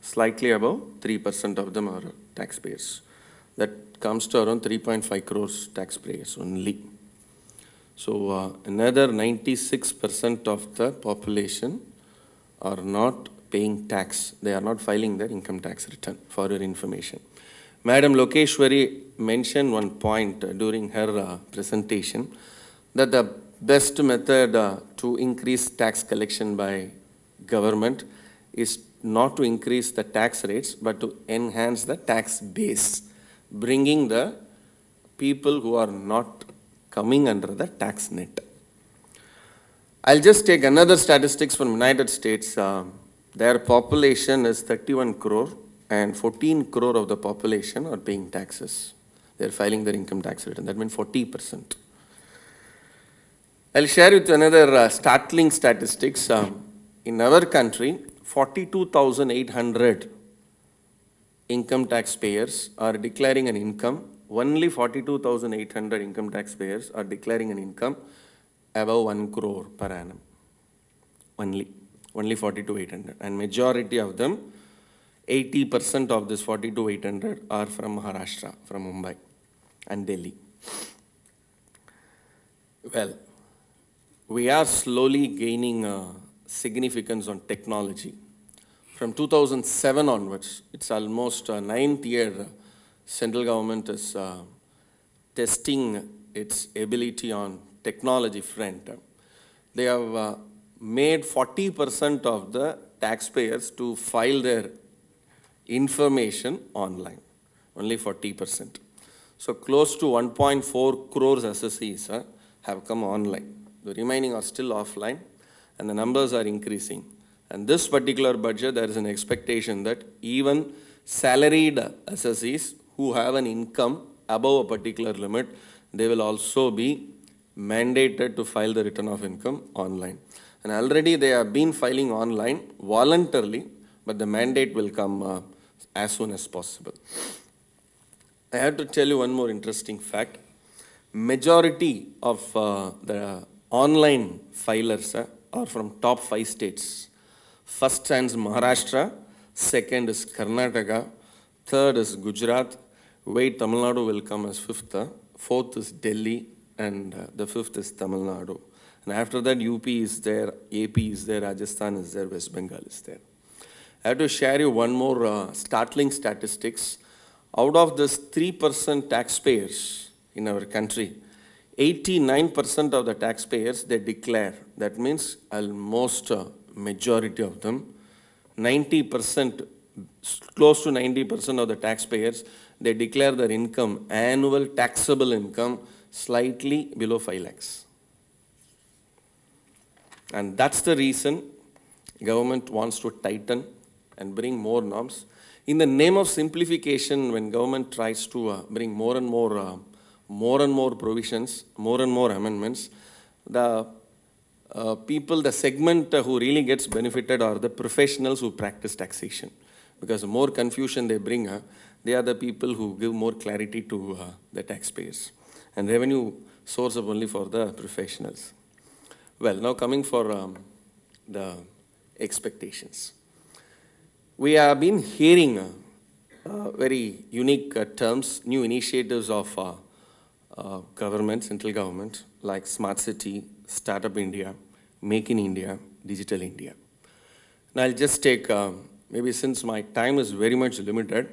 Slightly above 3% of them are taxpayers. That comes to around 3.5 crores taxpayers only. So uh, another 96% of the population are not paying tax. They are not filing their income tax return for your information. Madam Lokeshwari mentioned one point during her uh, presentation that the best method uh, to increase tax collection by government is not to increase the tax rates but to enhance the tax base, bringing the people who are not coming under the tax net. I'll just take another statistics from United States. Um, their population is 31 crore and 14 crore of the population are paying taxes. They're filing their income tax return. That means 40%. I'll share with you another uh, startling statistics. Um, in our country, 42,800 income taxpayers are declaring an income. Only 42,800 income taxpayers are declaring an income above 1 crore per annum. Only only 42800 and majority of them 80% of this 42800 are from Maharashtra, from Mumbai and Delhi. Well, we are slowly gaining uh, significance on technology. From 2007 onwards, it's almost uh, ninth year uh, central government is uh, testing its ability on technology front. They have uh, made 40% of the taxpayers to file their information online, only 40%. So close to 1.4 crores SSEs uh, have come online. The remaining are still offline and the numbers are increasing. And this particular budget, there is an expectation that even salaried SSEs who have an income above a particular limit, they will also be mandated to file the return of income online. And already they have been filing online voluntarily, but the mandate will come uh, as soon as possible. I have to tell you one more interesting fact. Majority of uh, the online filers uh, are from top five states. First stands Maharashtra, second is Karnataka, third is Gujarat, wait Tamil Nadu will come as fifth, uh, fourth is Delhi, and uh, the fifth is Tamil Nadu. And after that, UP is there, AP is there, Rajasthan is there, West Bengal is there. I have to share you one more uh, startling statistics. Out of this 3% taxpayers in our country, 89% of the taxpayers, they declare. That means almost uh, majority of them, 90%, close to 90% of the taxpayers, they declare their income, annual taxable income, slightly below 5 lakhs. And that's the reason government wants to tighten and bring more norms. In the name of simplification, when government tries to uh, bring more and more, uh, more and more provisions, more and more amendments, the uh, people, the segment uh, who really gets benefited are the professionals who practice taxation. Because the more confusion they bring, uh, they are the people who give more clarity to uh, the taxpayers. And revenue source only for the professionals. Well, now coming for um, the expectations. We have been hearing uh, uh, very unique uh, terms, new initiatives of uh, uh government, central government, like Smart City, Startup India, Make in India, Digital India. Now I'll just take, uh, maybe since my time is very much limited,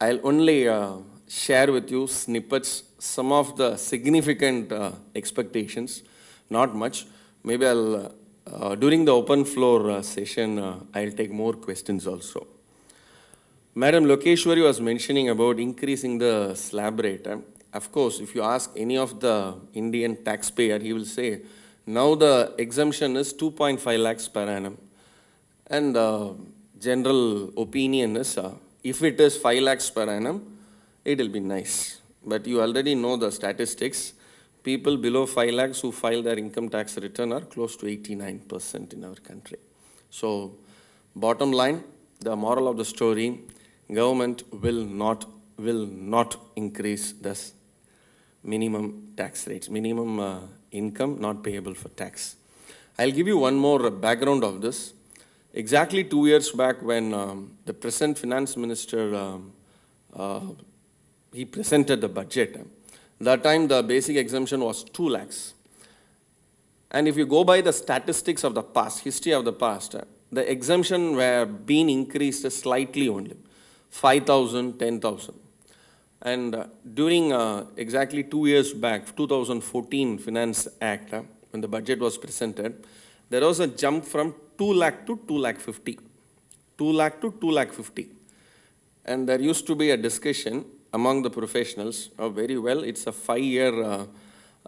I'll only uh, share with you snippets, some of the significant expectations, not much, Maybe I'll, uh, during the open floor uh, session, uh, I'll take more questions also. Madam Lokeshwari was mentioning about increasing the slab rate. Um, of course, if you ask any of the Indian taxpayer, he will say, now the exemption is 2.5 lakhs per annum. And uh, general opinion is, uh, if it is 5 lakhs per annum, it will be nice. But you already know the statistics people below 5 lakhs who file their income tax return are close to 89% in our country. So bottom line, the moral of the story, government will not, will not increase this minimum tax rates, minimum uh, income not payable for tax. I'll give you one more background of this. Exactly two years back when um, the present finance minister, um, uh, he presented the budget, that time the basic exemption was 2 lakhs. And if you go by the statistics of the past, history of the past, the exemption were being increased slightly only, 5,000, 10,000. And uh, during uh, exactly two years back, 2014 Finance Act, uh, when the budget was presented, there was a jump from 2 lakh to 2 lakh 50. 2 lakh to 2 lakh 50. And there used to be a discussion among the professionals uh, very well. It's a five-year uh,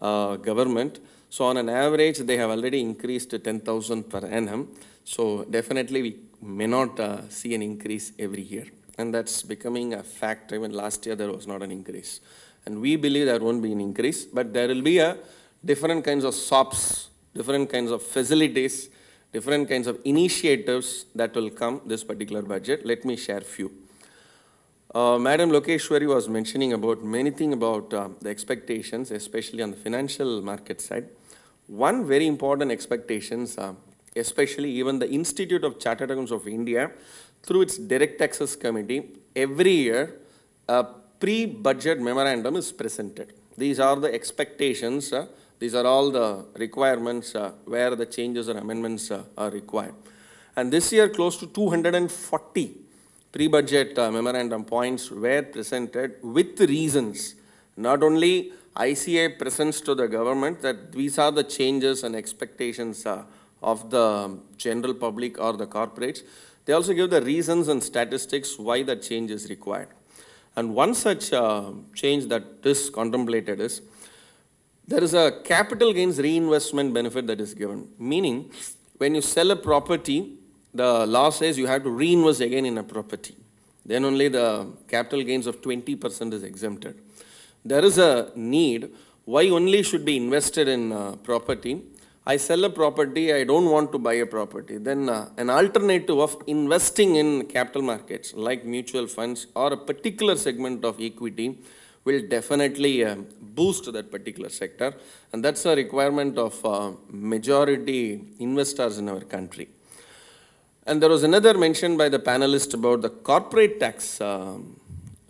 uh, government. So on an average, they have already increased to 10,000 per annum. So definitely we may not uh, see an increase every year. And that's becoming a fact. Even last year, there was not an increase. And we believe there won't be an increase, but there will be a different kinds of SOPs, different kinds of facilities, different kinds of initiatives that will come this particular budget. Let me share few. Uh, Madam Lokeshwari was mentioning about many things about uh, the expectations, especially on the financial market side. One very important expectations, uh, especially even the Institute of Chartered Accountants of India, through its Direct Access Committee, every year a pre-budget memorandum is presented. These are the expectations, uh, these are all the requirements uh, where the changes or amendments uh, are required. And this year close to 240 pre-budget uh, memorandum points were presented with reasons. Not only ICA presents to the government that these are the changes and expectations uh, of the general public or the corporates, they also give the reasons and statistics why the change is required. And one such uh, change that is contemplated is, there is a capital gains reinvestment benefit that is given, meaning when you sell a property, the law says you have to reinvest again in a property. Then only the capital gains of 20% is exempted. There is a need why only should be invested in uh, property. I sell a property, I don't want to buy a property. Then uh, an alternative of investing in capital markets like mutual funds or a particular segment of equity will definitely uh, boost that particular sector. And that's a requirement of uh, majority investors in our country. And there was another mention by the panelist about the corporate tax uh,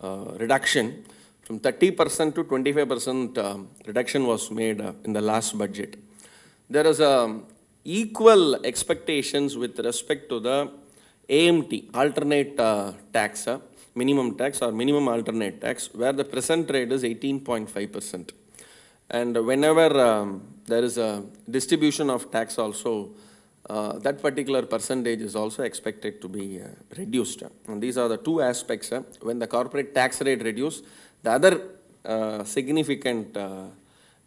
uh, reduction from 30% to 25% uh, um, reduction was made uh, in the last budget. There is a um, equal expectations with respect to the AMT, alternate uh, tax, uh, minimum tax or minimum alternate tax, where the present rate is 18.5%. And whenever um, there is a distribution of tax also, uh, that particular percentage is also expected to be uh, reduced. And these are the two aspects. Uh, when the corporate tax rate reduces, the other uh, significant uh,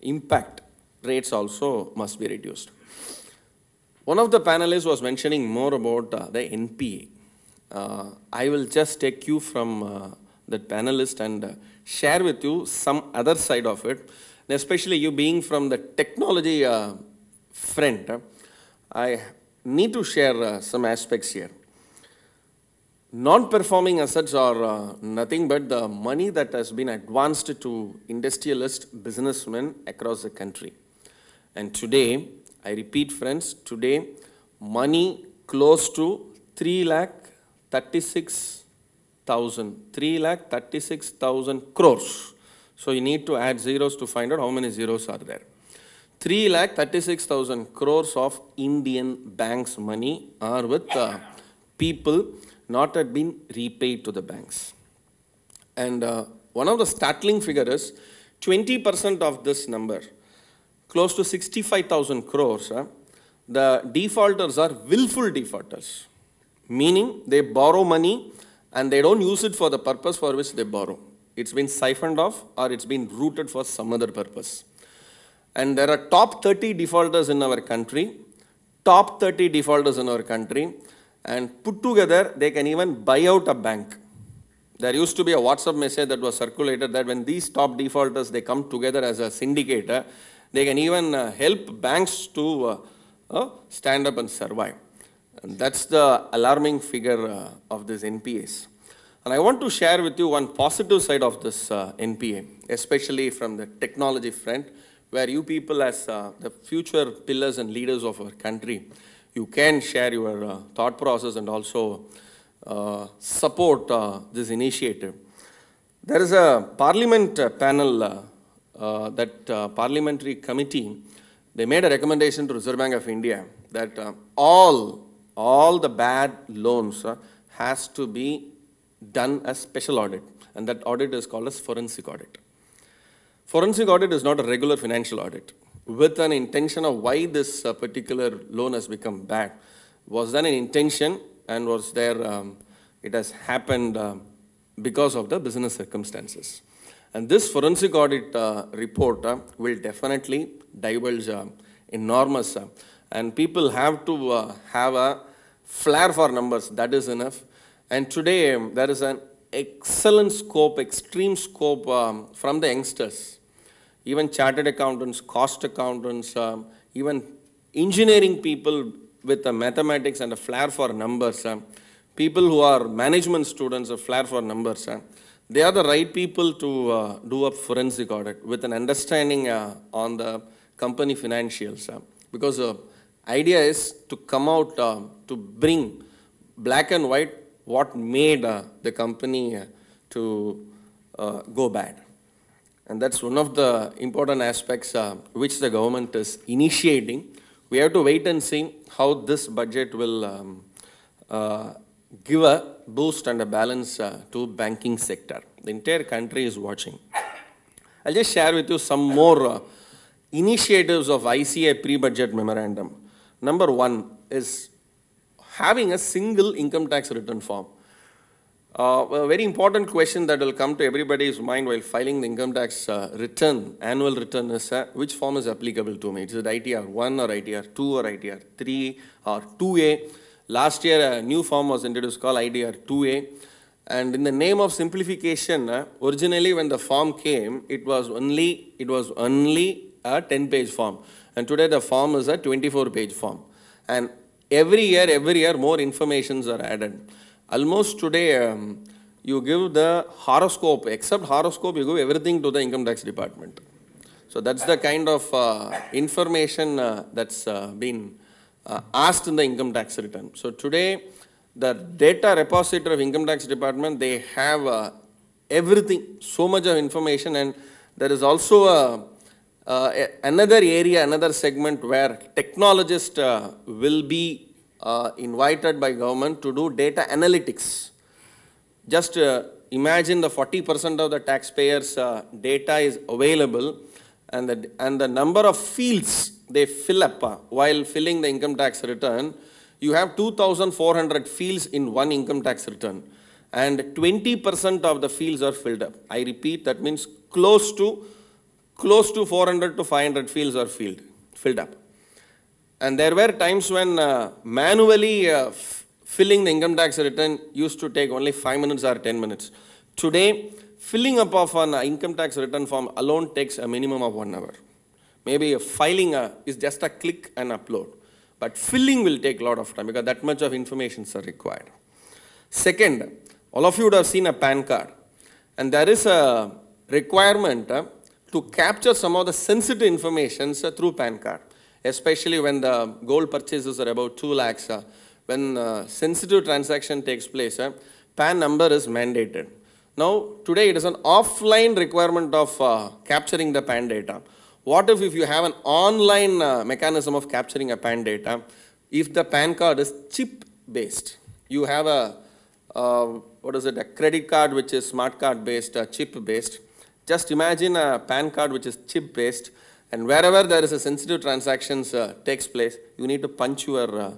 impact rates also must be reduced. One of the panelists was mentioning more about uh, the NPA. I will just take you from that panelist and share with you some other side of it, and especially you being from the technology front. I need to share uh, some aspects here. Non-performing assets are uh, nothing but the money that has been advanced to industrialist businessmen across the country. And today, I repeat friends, today money close to 3 lakh 36,000, 3 lakh 36,000 crores. So you need to add zeros to find out how many zeros are there. 3 lakh 36,000 crores of Indian banks money are with uh, people not had been repaid to the banks. And uh, one of the startling figures is 20% of this number, close to 65,000 crores, uh, the defaulters are willful defaulters, meaning they borrow money and they don't use it for the purpose for which they borrow. It's been siphoned off or it's been routed for some other purpose. And there are top 30 defaulters in our country, top 30 defaulters in our country. And put together, they can even buy out a bank. There used to be a WhatsApp message that was circulated that when these top defaulters, they come together as a syndicator, they can even uh, help banks to uh, uh, stand up and survive. And that's the alarming figure uh, of this NPAs. And I want to share with you one positive side of this uh, NPA, especially from the technology front where you people as uh, the future pillars and leaders of our country, you can share your uh, thought process and also uh, support uh, this initiative. There is a parliament uh, panel, uh, that parliamentary committee, they made a recommendation to Reserve Bank of India that all, all the bad loans has to be done as special audit and that audit is called as forensic audit. Forensic audit is not a regular financial audit. With an intention of why this uh, particular loan has become bad, was that an intention and was there, um, it has happened uh, because of the business circumstances. And this forensic audit uh, report uh, will definitely divulge um, enormous. Uh, and people have to uh, have a flair for numbers, that is enough. And today um, there is an excellent scope, extreme scope um, from the youngsters, even chartered accountants, cost accountants, um, even engineering people with a mathematics and a flair for numbers, um, people who are management students, a flair for numbers. Um, they are the right people to uh, do a forensic audit with an understanding uh, on the company financials. Um, because the uh, idea is to come out to bring black and white what made uh, the company uh, to uh, go bad. And that's one of the important aspects which the government is initiating. We have to wait and see how this budget will um, uh, give a boost and a balance uh, to banking sector. The entire country is watching. I'll just share with you some more uh, initiatives of ICA pre-budget memorandum. Number one is having a single income tax return form. Uh, a very important question that will come to everybody's mind while filing the income tax uh, return, annual return is uh, which form is applicable to me? Is it ITR 1 or ITR 2 or ITR 3 or 2A? Last year a new form was introduced called ITR 2A and in the name of simplification, uh, originally when the form came, it was only, it was only a 10 page form and today the form is a 24 page form and every year, every year, more informations are added. Almost today, um, you give the horoscope, except horoscope, you give everything to the income tax department. So that's the kind of uh, information uh, that's uh, been uh, asked in the income tax return. So today, the data repository of income tax department, they have uh, everything, so much of information and there is also a uh, another area, another segment where technologists uh, will be uh, invited by government to do data analytics. Just uh, imagine the 40% of the taxpayers' uh, data is available and the, and the number of fields they fill up uh, while filling the income tax return, you have 2,400 fields in one income tax return and 20% of the fields are filled up. I repeat, that means close to close to 400 to 500 fields are filled, filled up. And there were times when uh, manually uh, filling the income tax return used to take only 5 minutes or 10 minutes. Today, filling up of an uh, income tax return form alone takes a minimum of 1 hour. Maybe filing uh, is just a click and upload. But filling will take a lot of time because that much of information is required. Second, all of you would have seen a PAN card. And there is a requirement uh, to capture some of the sensitive information uh, through PAN card, especially when the gold purchases are about 2 lakhs. Uh, when uh, sensitive transaction takes place, PAN number is mandated. Now, today it is an offline requirement of uh, capturing the PAN data. What if, if you have an online uh, mechanism of capturing a PAN data? If the PAN card is chip based, you have a, uh, what is it, a credit card which is smart card based, chip based, just imagine a PAN card which is chip based and wherever there is a sensitive transactions uh, takes place, you need to punch your uh,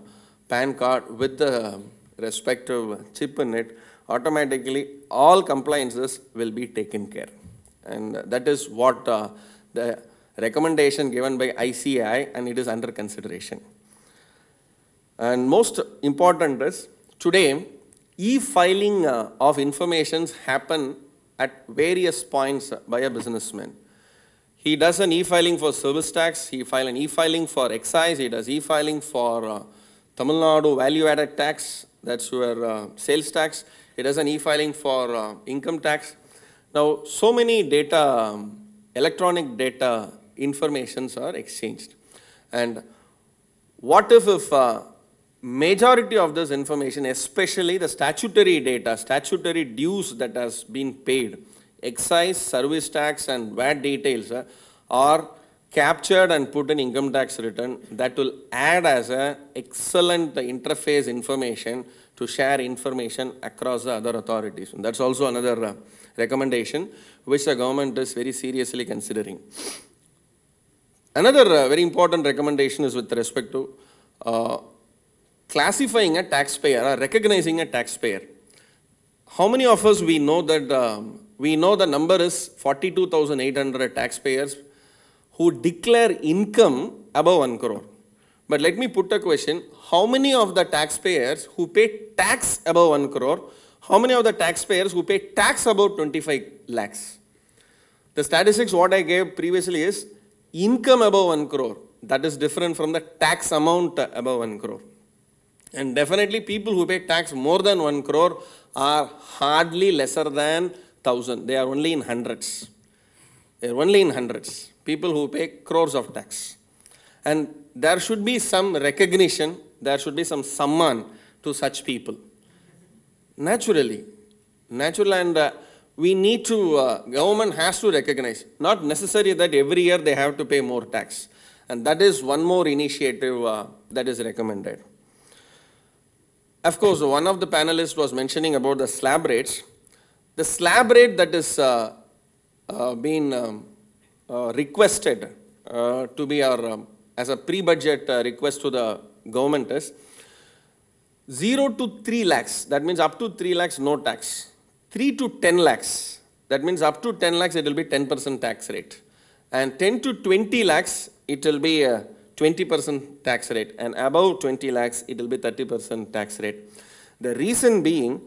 PAN card with the respective chip in it. Automatically, all compliances will be taken care. And that is what uh, the recommendation given by ICI and it is under consideration. And most important is today, e-filing uh, of informations happen at various points by a businessman. He does an e-filing for service tax, he files an e-filing for excise, he does e-filing for uh, Tamil Nadu value-added tax, that's your uh, sales tax, he does an e-filing for uh, income tax. Now, so many data, um, electronic data informations are exchanged. And what if, if uh, majority of this information, especially the statutory data, statutory dues that has been paid, excise, service tax and VAT details uh, are captured and put in income tax return that will add as a excellent interface information to share information across the other authorities. And that's also another uh, recommendation which the government is very seriously considering. Another uh, very important recommendation is with respect to uh, classifying a taxpayer or uh, recognizing a taxpayer. How many of us we know that um, we know the number is 42,800 taxpayers who declare income above 1 crore. But let me put a question. How many of the taxpayers who pay tax above 1 crore, how many of the taxpayers who pay tax above 25 lakhs? The statistics what I gave previously is income above 1 crore. That is different from the tax amount above 1 crore. And definitely people who pay tax more than 1 crore are hardly lesser than 1000. They are only in hundreds. They are only in hundreds. People who pay crores of tax. And there should be some recognition, there should be some samman to such people. Naturally. Natural and uh, we need to, uh, government has to recognize. Not necessary that every year they have to pay more tax. And that is one more initiative uh, that is recommended. Of course, one of the panelists was mentioning about the slab rates. The slab rate that is uh, uh, being um, uh, requested uh, to be our, um, as a pre-budget uh, request to the government is 0 to 3 lakhs, that means up to 3 lakhs, no tax. 3 to 10 lakhs, that means up to 10 lakhs, it will be 10% tax rate. And 10 to 20 lakhs, it will be uh, 20% tax rate and above 20 lakhs it will be 30% tax rate. The reason being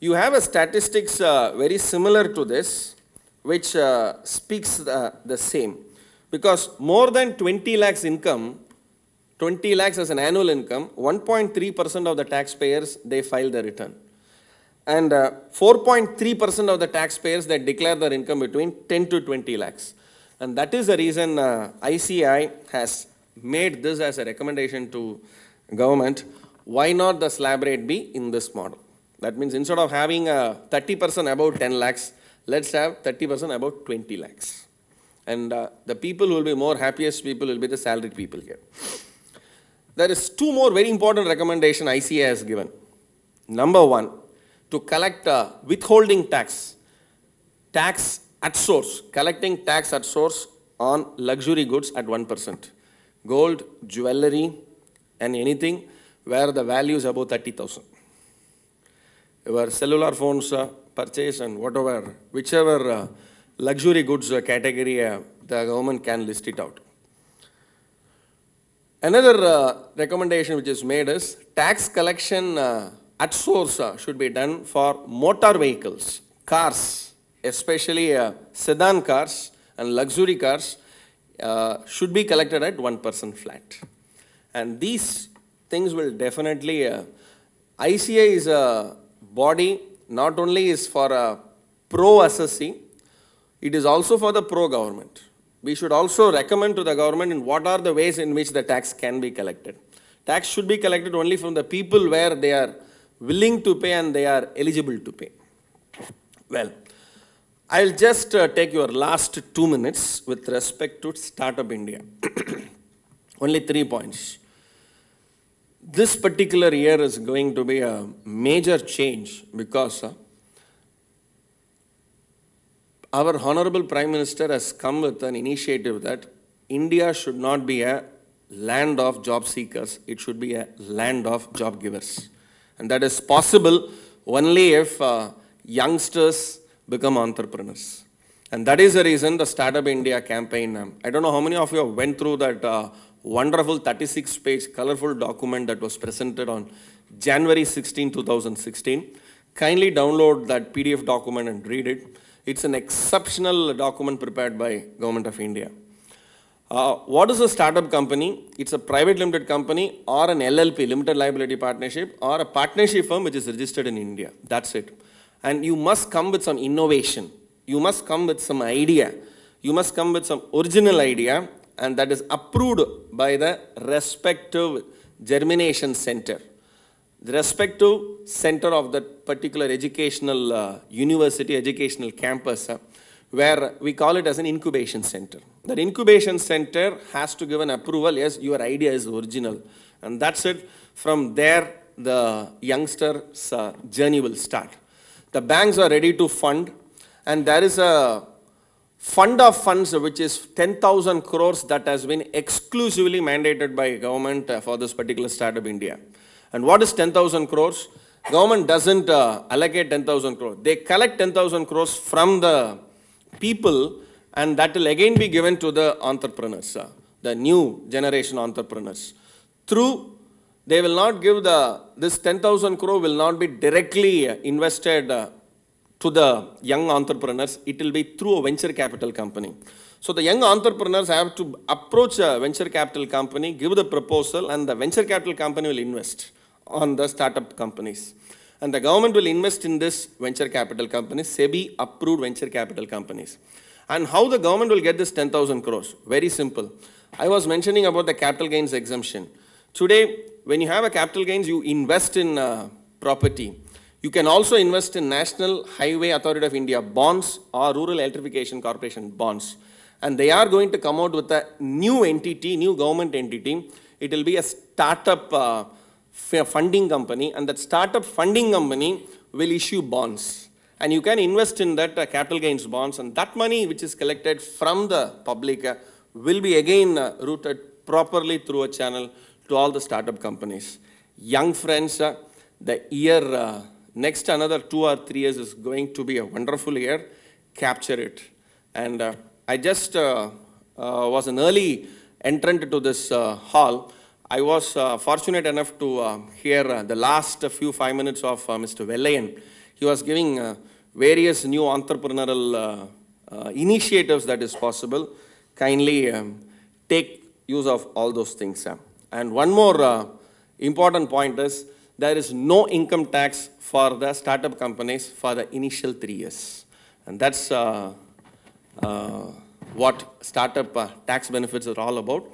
you have a statistics uh, very similar to this which uh, speaks the, the same because more than 20 lakhs income 20 lakhs as an annual income 1.3% of the taxpayers they file the return and 4.3% uh, of the taxpayers that declare their income between 10 to 20 lakhs. And that is the reason uh, ICI has made this as a recommendation to government, why not the slab rate be in this model? That means instead of having a 30% about 10 lakhs, let's have 30% about 20 lakhs. And uh, the people who will be more happiest people will be the salaried people here. There is two more very important recommendation ICA has given. Number one, to collect a uh, withholding tax, tax at source, collecting tax at source on luxury goods at 1% gold, jewelry, and anything where the value is above 30,000. Your cellular phones uh, purchase and whatever, whichever uh, luxury goods uh, category uh, the government can list it out. Another uh, recommendation which is made is tax collection uh, at source uh, should be done for motor vehicles, cars, especially uh, sedan cars and luxury cars uh, should be collected at one person flat. And these things will definitely, uh, ICA is a body not only is for a pro-assessee, it is also for the pro-government. We should also recommend to the government in what are the ways in which the tax can be collected. Tax should be collected only from the people where they are willing to pay and they are eligible to pay. Well, I'll just uh, take your last two minutes with respect to Startup India. Only three points. This particular year is going to be a major change because uh, our Honorable Prime Minister has come with an initiative that India should not be a land of job seekers, it should be a land of job givers. And that is possible only if uh, youngsters become entrepreneurs. And that is the reason the Startup India campaign, I don't know how many of you went through that uh, wonderful 36 page colorful document that was presented on January 16, 2016. Kindly download that PDF document and read it. It's an exceptional document prepared by Government of India. Uh, what is a startup company? It's a private limited company or an LLP, limited liability partnership, or a partnership firm which is registered in India. That's it. And you must come with some innovation. You must come with some idea. You must come with some original idea and that is approved by the respective germination center. The respective center of that particular educational uh, university, educational campus, uh, where we call it as an incubation center. That incubation center has to give an approval, yes, your idea is original. And that's it. From there, the youngster's uh, journey will start. The banks are ready to fund and there is a fund of funds which is 10,000 crores that has been exclusively mandated by government uh, for this particular startup India. And what is 10,000 crores? Government doesn't uh, allocate 10,000 crores. They collect 10,000 crores from the people and that will again be given to the entrepreneurs, uh, the new generation entrepreneurs through they will not give the, this 10,000 crore will not be directly uh, invested uh, to the young entrepreneurs. It will be through a venture capital company. So the young entrepreneurs have to approach a venture capital company, give the proposal, and the venture capital company will invest on the startup companies. And the government will invest in this venture capital companies, SEBI approved venture capital companies. And how the government will get this 10,000 crores? Very simple. I was mentioning about the capital gains exemption. Today, when you have a capital gains, you invest in uh, property. You can also invest in National Highway Authority of India bonds or Rural Electrification Corporation bonds. And they are going to come out with a new entity, new government entity. It will be a startup uh, funding company and that startup funding company will issue bonds. And you can invest in that uh, capital gains bonds and that money which is collected from the public uh, will be again uh, routed properly through a channel to all the startup companies. Young friends, uh, the year uh, next another two or three years is going to be a wonderful year. Capture it. And uh, I just uh, uh, was an early entrant to this uh, hall. I was fortunate enough to hear the last few five minutes of Mr. Vellayan. He was giving various new entrepreneurial initiatives that is possible. Kindly um, take use of all those things. And one more uh, important point is there is no income tax for the startup companies for the initial three years. And that's uh, uh, what startup uh, tax benefits are all about.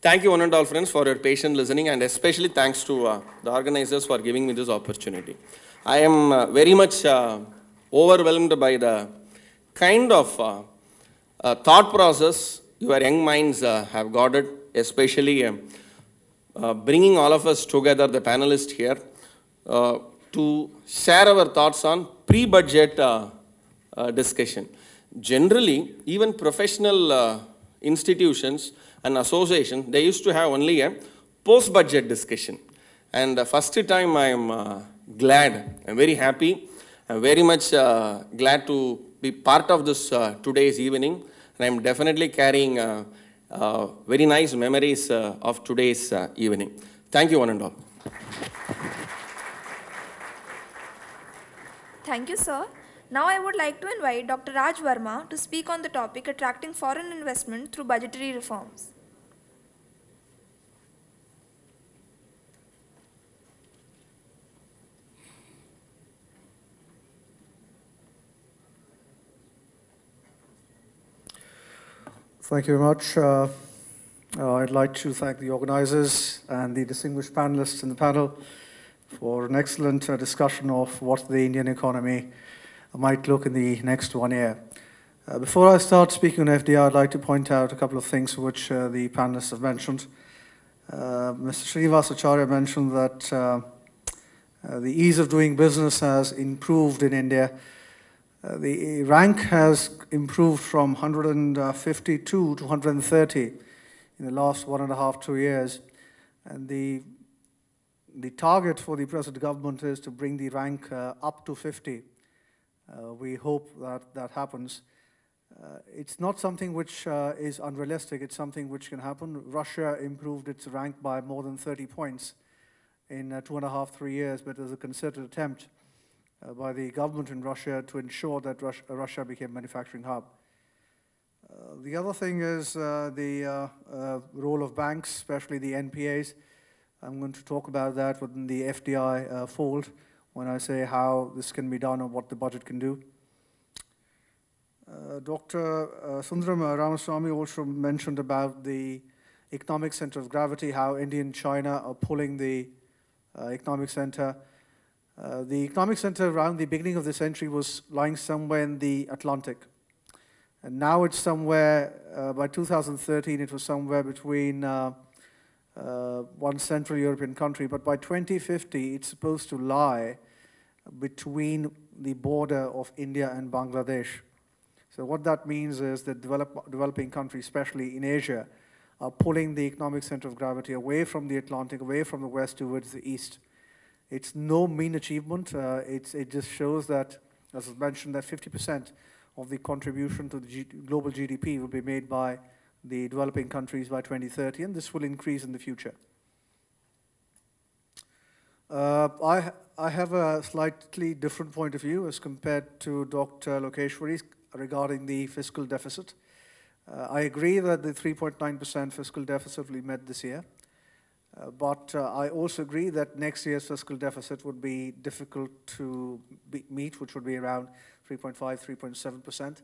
Thank you one and all friends for your patient listening and especially thanks to uh, the organizers for giving me this opportunity. I am uh, very much overwhelmed by the kind of thought process your young minds have got it, especially um, uh, bringing all of us together, the panelists here, uh, to share our thoughts on pre-budget uh, uh discussion. Generally, even professional uh, institutions and associations, they used to have only a post-budget discussion. And the first time I am glad, I'm very happy, I'm very much glad to be part of this today's evening. And I'm definitely carrying uh, very nice memories uh, of today's uh, evening. Thank you, one and all. Thank you, sir. Now I would like to invite Dr. Raj Verma to speak on the topic attracting foreign investment through budgetary reforms. Thank you very much. Uh, uh, I'd like to thank the organizers and the distinguished panelists in the panel for an excellent uh, discussion of what the Indian economy might look in the next one year. Uh, before I start speaking on FDI, I'd like to point out a couple of things which uh, the panelists have mentioned. Uh, Mr. Shrivas Acharya mentioned that the ease of doing business has improved in India uh, the rank has improved from 152 to 130 in the last one and a half, two years. And the, the target for the present government is to bring the rank uh, up to 50. Uh, we hope that that happens. Uh, it's not something which uh, is unrealistic, it's something which can happen. Russia improved its rank by more than 30 points in two and a half, three years, but there's a concerted attempt uh, by the government in Russia to ensure that Russia, uh, Russia became a manufacturing hub. Uh, the other thing is uh, the uh, role of banks, especially the NPAs. I'm going to talk about that within the FDI fold when I say how this can be done and what the budget can do. Uh, Dr. Uh, Sundaram Ramaswamy also mentioned about the economic center of gravity, how India and China are pulling the uh, economic center. Uh, the economic center around the beginning of the century was lying somewhere in the Atlantic. And now it's somewhere, uh, by 2013, it was somewhere between uh, uh, one Central European country. But by 2050, it's supposed to lie between the border of India and Bangladesh. So what that means is that develop, developing countries, especially in Asia, are pulling the economic center of gravity away from the Atlantic, away from the west towards the east. It's no mean achievement. Uh, it's, it just shows that, as was mentioned, that 50% of the contribution to the G global GDP will be made by the developing countries by 2030, and this will increase in the future. Uh, I, I have a slightly different point of view as compared to Dr. Lokeshwari regarding the fiscal deficit. Uh, I agree that the 3.9% fiscal deficit will be met this year. Uh, but uh, I also agree that next year's fiscal deficit would be difficult to be meet, which would be around 3.5, 3.7%.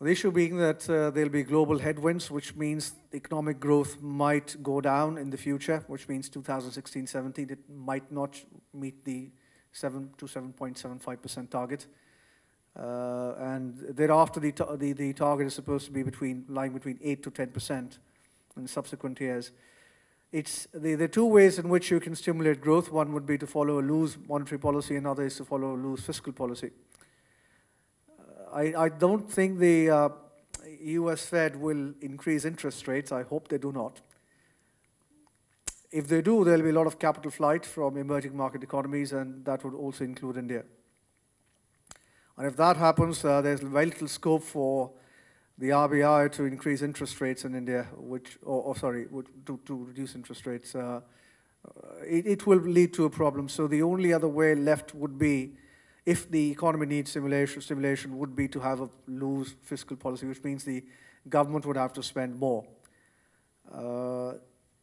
The issue being that uh, there'll be global headwinds, which means economic growth might go down in the future, which means 2016-17, it might not meet the 7 to 7.75% target. Uh, and thereafter, the, the, the target is supposed to be between lying between 8 to 10% in subsequent years it's the, the two ways in which you can stimulate growth. One would be to follow a loose monetary policy, another is to follow a loose fiscal policy. Uh, I, I don't think the uh, US Fed will increase interest rates. I hope they do not. If they do, there'll be a lot of capital flight from emerging market economies, and that would also include India. And if that happens, uh, there's very little scope for the RBI to increase interest rates in India, which, or, or sorry, to, to reduce interest rates, uh, uh, it, it will lead to a problem. So the only other way left would be, if the economy needs stimulation, stimulation would be to have a loose fiscal policy, which means the government would have to spend more. Uh,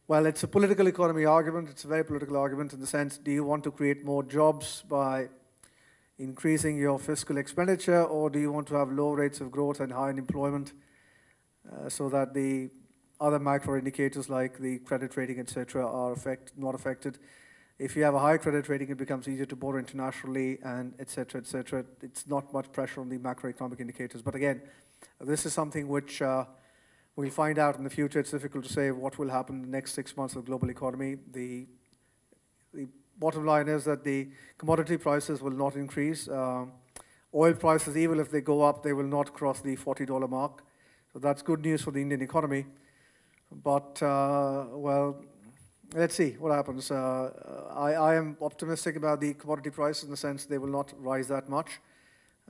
well, it's a political economy argument. It's a very political argument in the sense, do you want to create more jobs by increasing your fiscal expenditure, or do you want to have low rates of growth and high unemployment uh, so that the other macro indicators like the credit rating, etc., are affect, not affected? If you have a high credit rating, it becomes easier to borrow internationally, and etc., etc. It's not much pressure on the macroeconomic indicators. But again, this is something which uh, we'll find out in the future. It's difficult to say what will happen in the next six months of the global economy. The, the bottom line is that the commodity prices will not increase. Um, oil prices, even if they go up, they will not cross the $40 mark. So that's good news for the Indian economy. But, uh, well, let's see what happens. Uh, I, I, am optimistic about the commodity prices in the sense they will not rise that much.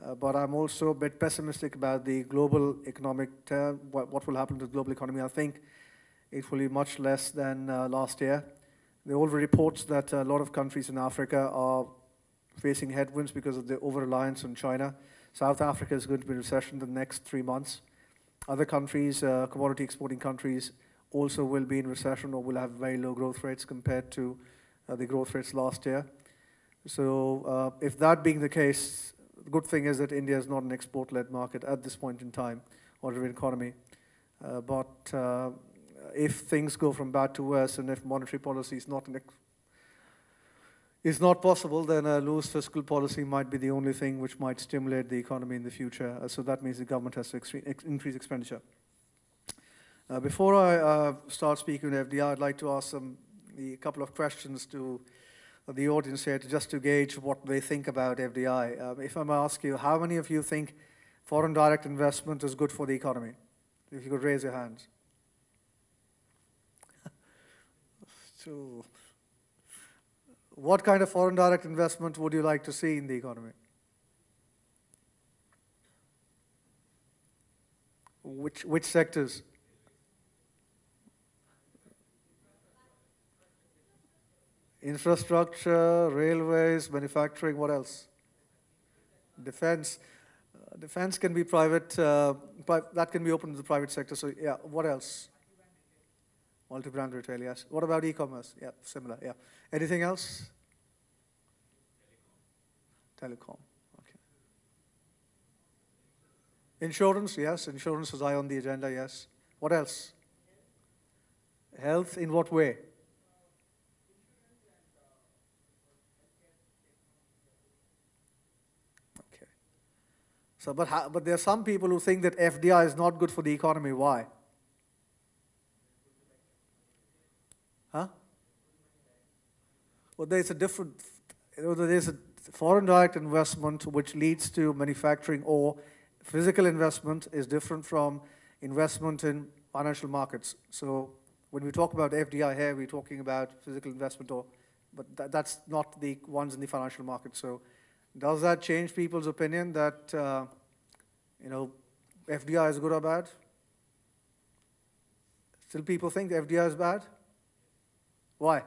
Uh, but I'm also a bit pessimistic about the global economic, what, what, will happen to the global economy. I think it will be much less than uh, last year. There are reports that a lot of countries in Africa are facing headwinds because of the over-reliance on China. South Africa is going to be in recession the next three months. Other countries, uh, commodity exporting countries, also will be in recession or will have very low growth rates compared to uh, the growth rates last year. So uh, if that being the case, the good thing is that India is not an export-led market at this point in time or an economy. Uh, but uh, if things go from bad to worse and if monetary policy is not, is not possible, then a loose fiscal policy might be the only thing which might stimulate the economy in the future. Uh, so that means the government has to ex increase expenditure. Uh, before I uh, start speaking to FDI, I'd like to ask some, a couple of questions to the audience here to just to gauge what they think about FDI. Um, if I may ask you, how many of you think foreign direct investment is good for the economy? If you could raise your hands. to what kind of foreign direct investment would you like to see in the economy? Which, which sectors? Infrastructure, railways, manufacturing, what else? Defense. Uh, defense can be private, uh, pri that can be open to the private sector. So yeah, what else? multi-brand retail, yes. What about e-commerce? Yeah, similar, yeah. Anything else? Telecom. Telecom, okay. Insurance, yes. Insurance is high on the agenda, yes. What else? Health in what way? Okay. So, but, but there are some people who think that FDI is not good for the economy. Why? Well, there's a different, there's a foreign direct investment which leads to manufacturing or physical investment is different from investment in financial markets. So when we talk about FDI here, we're talking about physical investment or, but that's not the ones in the financial market. So does that change people's opinion that, uh, you know, FDI is good or bad? Still people think FDI is bad? Why?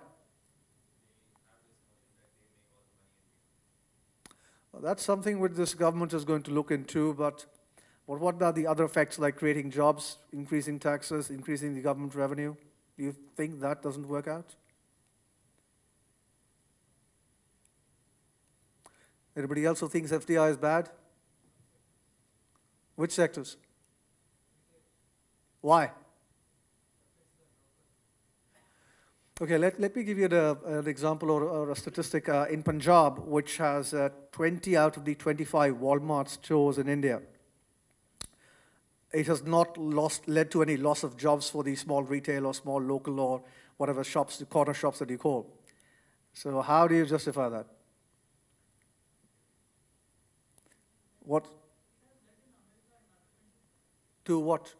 that's something which this government is going to look into, but, but what about the other effects like creating jobs, increasing taxes, increasing the government revenue? Do you think that doesn't work out? Anybody else who thinks FDI is bad? Which sectors? Why? Okay, let, let me give you the, uh, an example or, or a statistic uh, in Punjab, which has uh, 20 out of the 25 Walmart stores in India. It has not lost, led to any loss of jobs for the small retail or small local or whatever shops, the corner shops that you call. So how do you justify that? What? To what?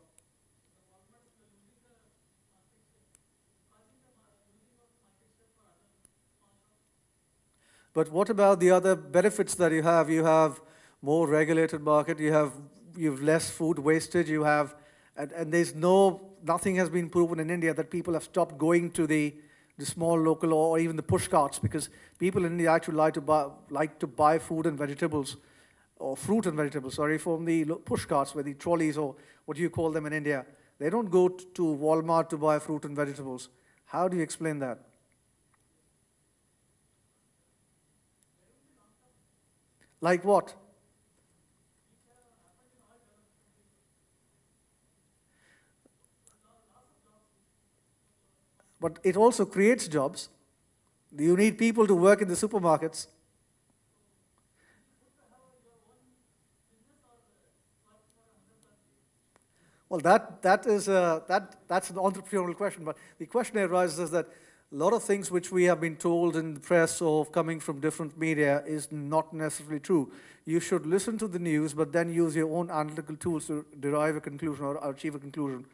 But what about the other benefits that you have? You have more regulated market, you have you've less food wastage, you have, and, and there's no, nothing has been proven in India that people have stopped going to the, the small local or even the push carts because people in India actually like to buy, like to buy food and vegetables or fruit and vegetables, sorry, from the push carts with the trolleys or what do you call them in India. They don't go to Walmart to buy fruit and vegetables. How do you explain that? Like what? But it also creates jobs. You need people to work in the supermarkets. Well, that, that is a, uh, that, that's an entrepreneurial question, but the question arises is that a lot of things which we have been told in the press or coming from different media is not necessarily true. You should listen to the news, but then use your own analytical tools to derive a conclusion or achieve a conclusion.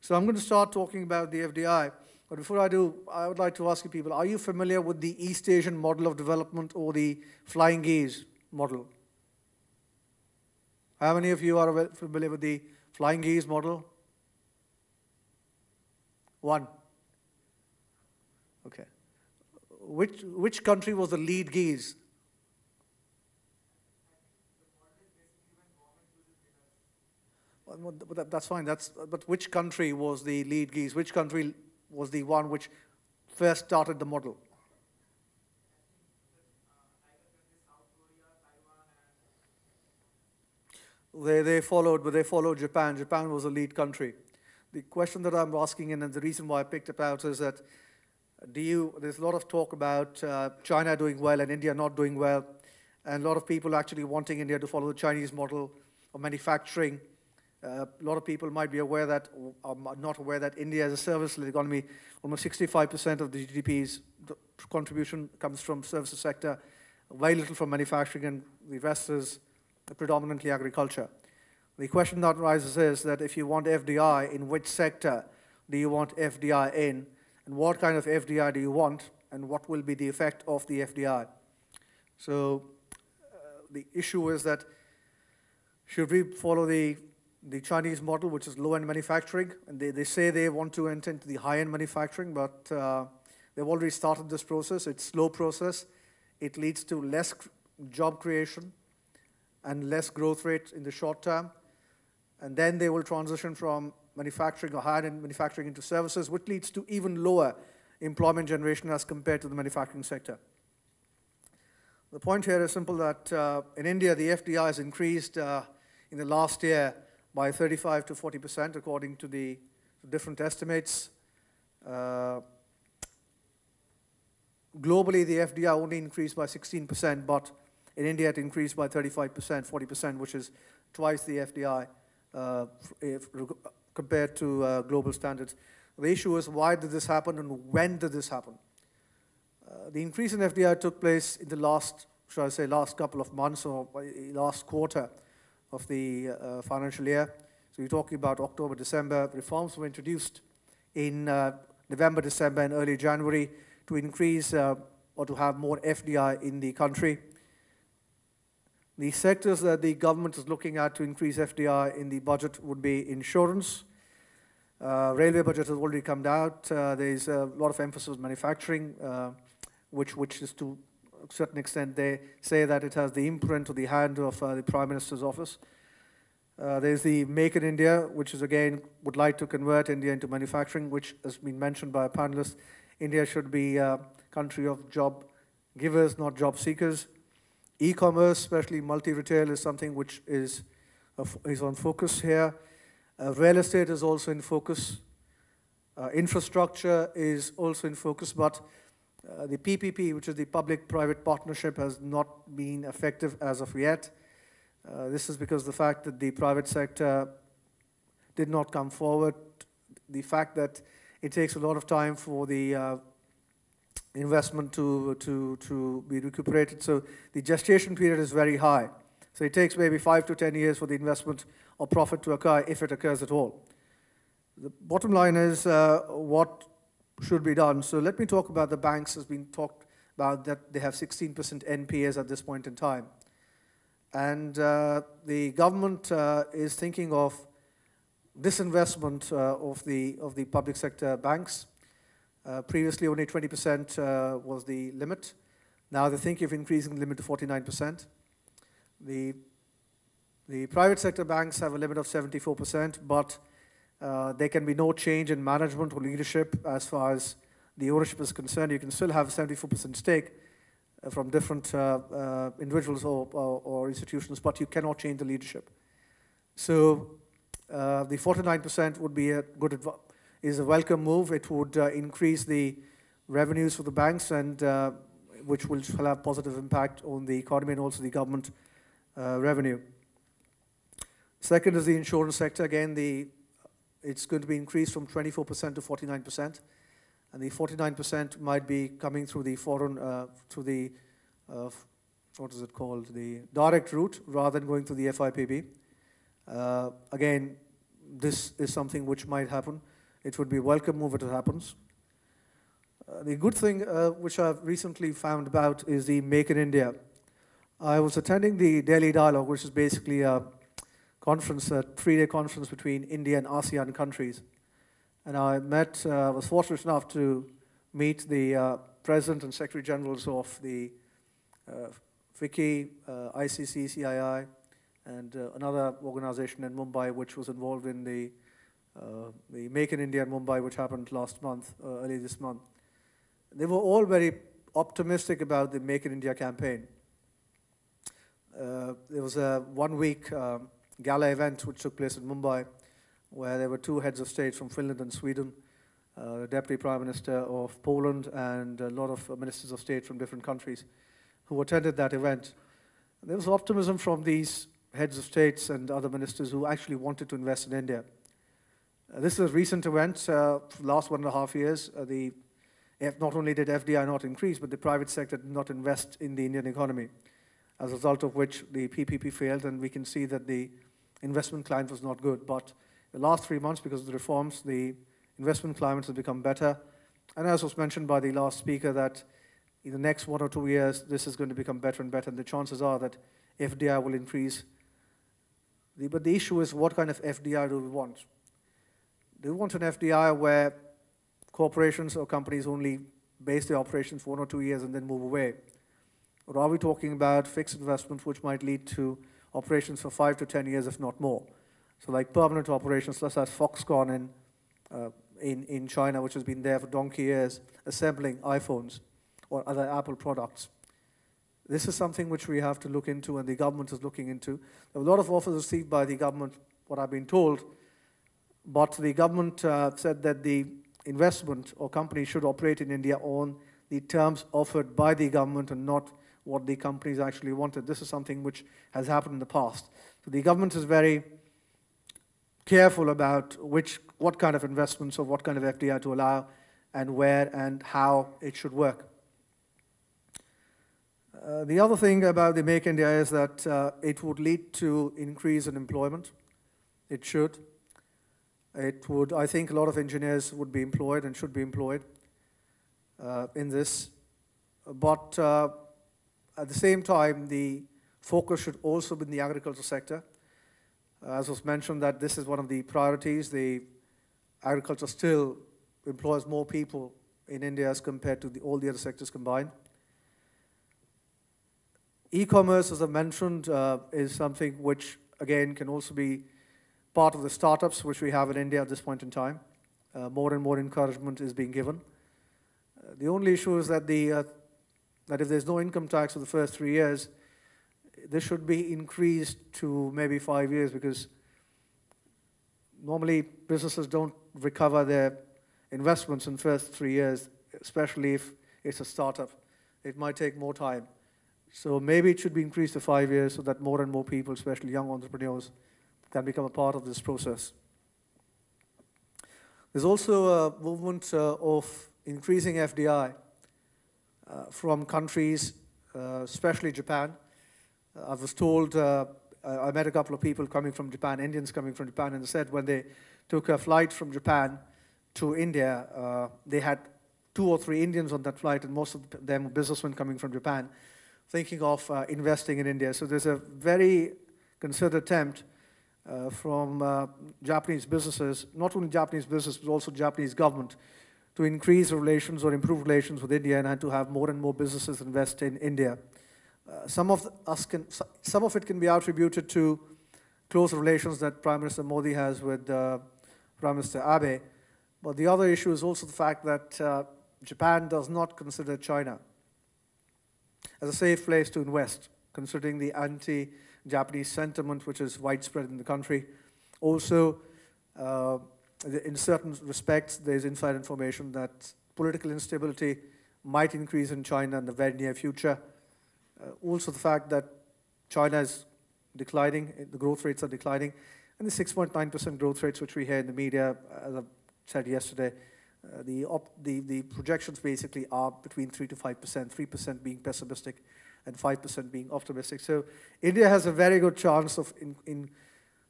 So I'm going to start talking about the FDI. But before I do, I would like to ask you people, are you familiar with the East Asian model of development or the flying gaze model? How many of you are familiar with the flying gaze model? One. Which, which country was the lead gaze? That's fine. That's, but which country was the lead geese? Which country was the one which first started the model? They, they followed, but they followed Japan. Japan was the lead country. The question that I'm asking and the reason why I picked up out is that do you, there's a lot of talk about uh, China doing well and India not doing well, and a lot of people actually wanting India to follow the Chinese model of manufacturing. Uh, a lot of people might be aware that, or not aware that India is a service economy. Almost 65% of the GDP's contribution comes from services sector, very little from manufacturing, and the rest is predominantly agriculture. The question that arises is that if you want FDI, in which sector do you want FDI in? and what kind of FDI do you want, and what will be the effect of the FDI. So uh, the issue is that should we follow the, the Chinese model, which is low-end manufacturing, and they, they say they want to enter into the high-end manufacturing, but uh, they've already started this process. It's slow process. It leads to less job creation and less growth rate in the short term. And then they will transition from manufacturing or higher end manufacturing into services, which leads to even lower employment generation as compared to the manufacturing sector. The point here is simple that uh, in India, the FDI has increased uh, in the last year by 35 to 40% according to the different estimates. Uh, globally, the FDI only increased by 16%, but in India it increased by 35%, 40%, which is twice the FDI uh, if, compared to uh, global standards. The issue is why did this happen and when did this happen? Uh, the increase in FDI took place in the last, shall I say, last couple of months or uh, last quarter of the uh, financial year. So you're talking about October, December. Reforms were introduced in uh, November, December, and early January to increase uh, or to have more FDI in the country. The sectors that the government is looking at to increase FDI in the budget would be insurance. Uh, railway budget has already come out. Uh, there is a lot of emphasis on manufacturing, uh, which, which is to a certain extent, they say that it has the imprint or the hand of uh, the Prime Minister's office. Uh, there's the Make in India, which is again, would like to convert India into manufacturing, which has been mentioned by a panelist. India should be a country of job givers, not job seekers. E-commerce, especially multi-retail, is something which is, uh, is on focus here. Uh, real estate is also in focus. Uh, infrastructure is also in focus, but uh, the PPP, which is the public-private partnership, has not been effective as of yet. Uh, this is because the fact that the private sector did not come forward, the fact that it takes a lot of time for the uh, investment to, to, to be recuperated. So the gestation period is very high. So it takes maybe five to 10 years for the investment or profit to occur, if it occurs at all. The bottom line is uh, what should be done. So let me talk about the banks has been talked about that they have 16% NPAs at this point in time. And uh, the government uh, is thinking of disinvestment uh, of, the, of the public sector banks uh, previously, only 20% uh, was the limit. Now they are thinking of increasing the limit to 49%. The, the private sector banks have a limit of 74%, but uh, there can be no change in management or leadership as far as the ownership is concerned. You can still have a 74% stake uh, from different uh, uh, individuals or, or, or, institutions, but you cannot change the leadership. So the 49% would be a good is a welcome move. It would uh, increase the revenues for the banks and uh, which will have positive impact on the economy and also the government uh, revenue. Second is the insurance sector. Again, the it's going to be increased from 24% to 49%, and the 49% might be coming through the foreign, uh, through the, uh, what is it called, the direct route rather than going through the FIPB. Uh, again, this is something which might happen. It would be a welcome move if it happens. Uh, the good thing uh, which I've recently found about is the Make in India. I was attending the Delhi Dialogue, which is basically a conference, a three-day conference between India and ASEAN countries. And I met, uh, I uh, was fortunate enough to meet the uh, President and Secretary Generals of the uh, FICCI, ICC, CII, and uh, another organization in Mumbai which was involved in the uh, the Make in India in Mumbai, which happened last month, uh, early this month. They were all very optimistic about the Make in India campaign. Uh, there was a one-week uh, gala event which took place in Mumbai, where there were two heads of state from Finland and Sweden, uh, the deputy prime minister of Poland, and a lot of ministers of state from different countries who attended that event. And there was optimism from these heads of states and other ministers who actually wanted to invest in India. Uh, this is a recent event, uh, last one and a half years. Uh, the F not only did FDI not increase, but the private sector did not invest in the Indian economy, as a result of which the PPP failed, and we can see that the investment climate was not good. But the last three months, because of the reforms, the investment climate has become better. And as was mentioned by the last speaker, that in the next one or two years, this is going to become better and better, and the chances are that FDI will increase. The, but the issue is what kind of FDI do we want? Do you want an FDI where corporations or companies only base their operations for one or two years and then move away? Or are we talking about fixed investments which might lead to operations for five to 10 years, if not more? So like permanent operations, such as Foxconn in, uh, in, in China, which has been there for donkey years, assembling iPhones or other Apple products. This is something which we have to look into and the government is looking into. There were a lot of offers received by the government, what I've been told, but the government uh, said that the investment or company should operate in India on the terms offered by the government and not what the companies actually wanted. This is something which has happened in the past. So the government is very careful about which, what kind of investments or what kind of FDI to allow and where and how it should work. Uh, the other thing about the Make India is that uh, it would lead to increase in employment. It should. It would, I think, a lot of engineers would be employed and should be employed uh, in this. But uh, at the same time, the focus should also be in the agriculture sector. Uh, as was mentioned, that this is one of the priorities. The agriculture still employs more people in India as compared to the, all the other sectors combined. E-commerce, as I mentioned, uh, is something which, again, can also be part of the startups which we have in India at this point in time. Uh, more and more encouragement is being given. Uh, the only issue is that, the, uh, that if there's no income tax for the first three years, this should be increased to maybe five years because normally businesses don't recover their investments in first three years, especially if it's a startup. It might take more time. So maybe it should be increased to five years so that more and more people, especially young entrepreneurs, can become a part of this process. There's also a movement uh, of increasing FDI uh, from countries, uh, especially Japan. I was told, I met a couple of people coming from Japan, Indians coming from Japan, and said when they took a flight from Japan to India, they had two or three Indians on that flight, and most of them businessmen coming from Japan, thinking of uh, investing in India. So there's a very concerted attempt uh, from uh, Japanese businesses, not only Japanese business, but also Japanese government, to increase relations or improve relations with India and, to have more and more businesses invest in India. Uh, some, of us can, some of it can be attributed to close relations that Prime Minister Modi has with uh, Prime Minister Abe. But the other issue is also the fact that uh, Japan does not consider China as a safe place to invest, considering the anti Japanese sentiment, which is widespread in the country. Also, uh, in certain respects, there's inside information that political instability might increase in China in the very near future. Uh, also, the fact that China is declining, uh, the growth rates are declining, and the 6.9% growth rates which we hear in the media, uh, as I said yesterday, uh, the, the, the projections basically are between 3 to 5%, 3% being pessimistic and 5% being optimistic. So India has a very good chance of in, in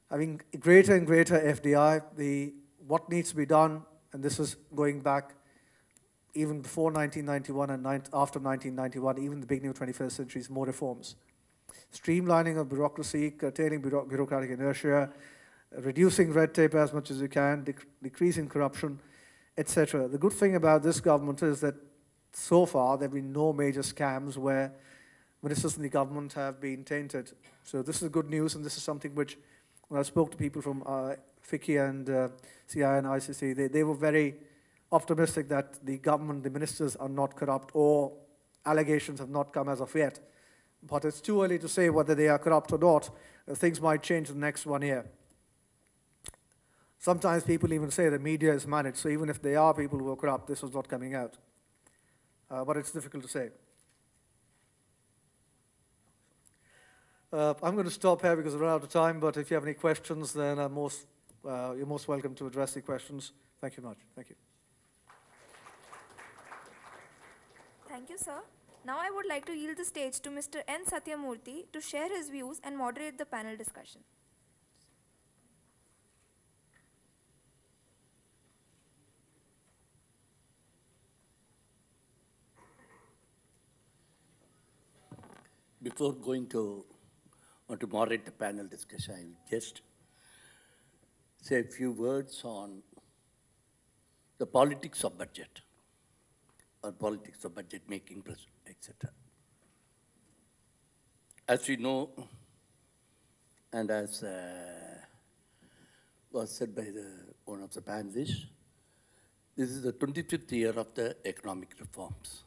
having greater and greater FDI. The, what needs to be done, and this is going back even before 1991 and after 1991, even the beginning of 21st century, is more reforms. Streamlining of bureaucracy, curtailing bureau bureaucratic inertia, reducing red tape as much as you can, dec decreasing corruption, etc. The good thing about this government is that so far there have been no major scams where ministers in the government have been tainted. So this is good news, and this is something which, when I spoke to people from uh, FICCI and uh, CI and ICC, they, they were very optimistic that the government, the ministers are not corrupt or allegations have not come as of yet. But it's too early to say whether they are corrupt or not. Uh, things might change in the next one year. Sometimes people even say the media is managed, so even if they are people who are corrupt, this is not coming out. Uh, but it's difficult to say. Uh, I'm going to stop here because we're out of time, but if you have any questions, then I'm uh, most, uh, you're most welcome to address the questions. Thank you much. Thank you. Thank you, sir. Now I would like to yield the stage to Mr. N. Satyamurthy to share his views and moderate the panel discussion. Before going to or to moderate the panel discussion, I will just say a few words on the politics of budget or politics of budget making, etc. As we know, and as uh, was said by the, one of the panelists, this is the 25th year of the economic reforms.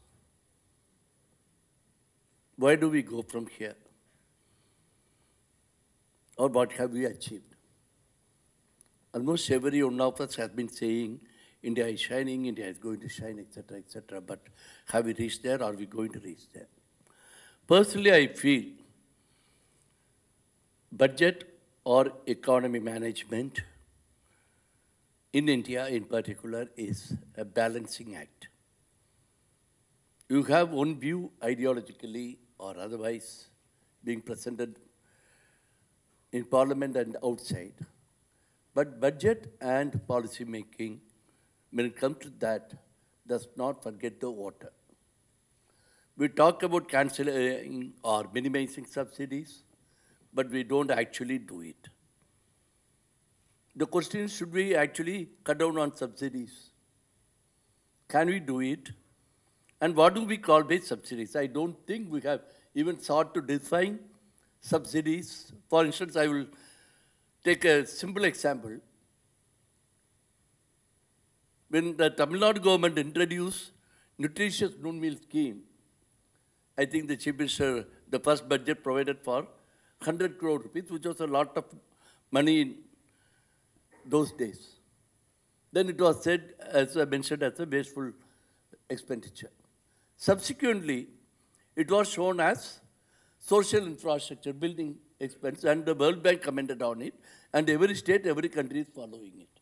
Where do we go from here? or what have we achieved? Almost every one of us has been saying, India is shining, India is going to shine, etc., etc. But have we reached there? Are we going to reach there? Personally, I feel budget or economy management in India in particular is a balancing act. You have one view ideologically or otherwise being presented in Parliament and outside. But budget and policy making, when it comes to that, does not forget the water. We talk about cancelling or minimizing subsidies, but we don't actually do it. The question is, should we actually cut down on subsidies? Can we do it? And what do we call base subsidies? I don't think we have even sought to define subsidies. For instance, I will take a simple example. When the Tamil Nadu government introduced nutritious noon meal scheme, I think the chief minister, the first budget provided for 100 crore rupees, which was a lot of money in those days. Then it was said, as I mentioned, as a wasteful expenditure. Subsequently, it was shown as social infrastructure, building expense, and the World Bank commented on it, and every state, every country is following it.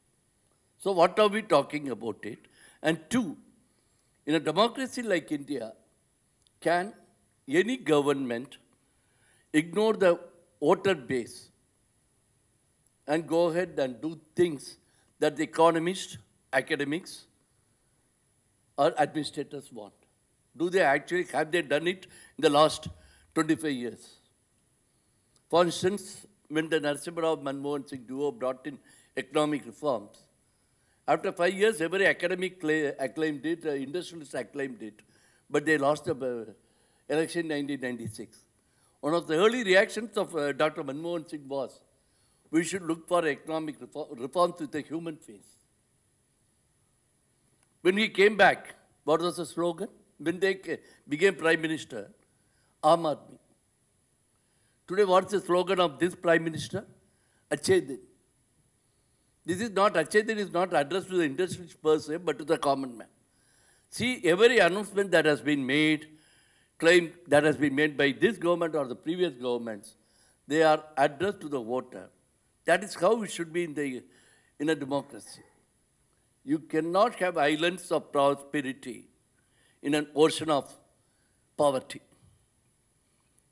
So what are we talking about it? And two, in a democracy like India, can any government ignore the voter base and go ahead and do things that the economists, academics, or administrators want? Do they actually, have they done it in the last 25 years. For instance, when the Narasimha Rao Manmohan Singh duo brought in economic reforms, after five years, every academic acclaimed it, uh, industrialists acclaimed it, but they lost the uh, election in 1996. One of the early reactions of uh, Dr. Manmohan Singh was, we should look for economic reform, reforms with a human face. When he came back, what was the slogan? When they became prime minister, Aam Aadmi. Today, what's the slogan of this Prime Minister? Achedan. This is not, Achedan is not addressed to the industry per se, but to the common man. See, every announcement that has been made, claim that has been made by this government or the previous governments, they are addressed to the voter. That is how it should be in, the, in a democracy. You cannot have islands of prosperity in an ocean of poverty.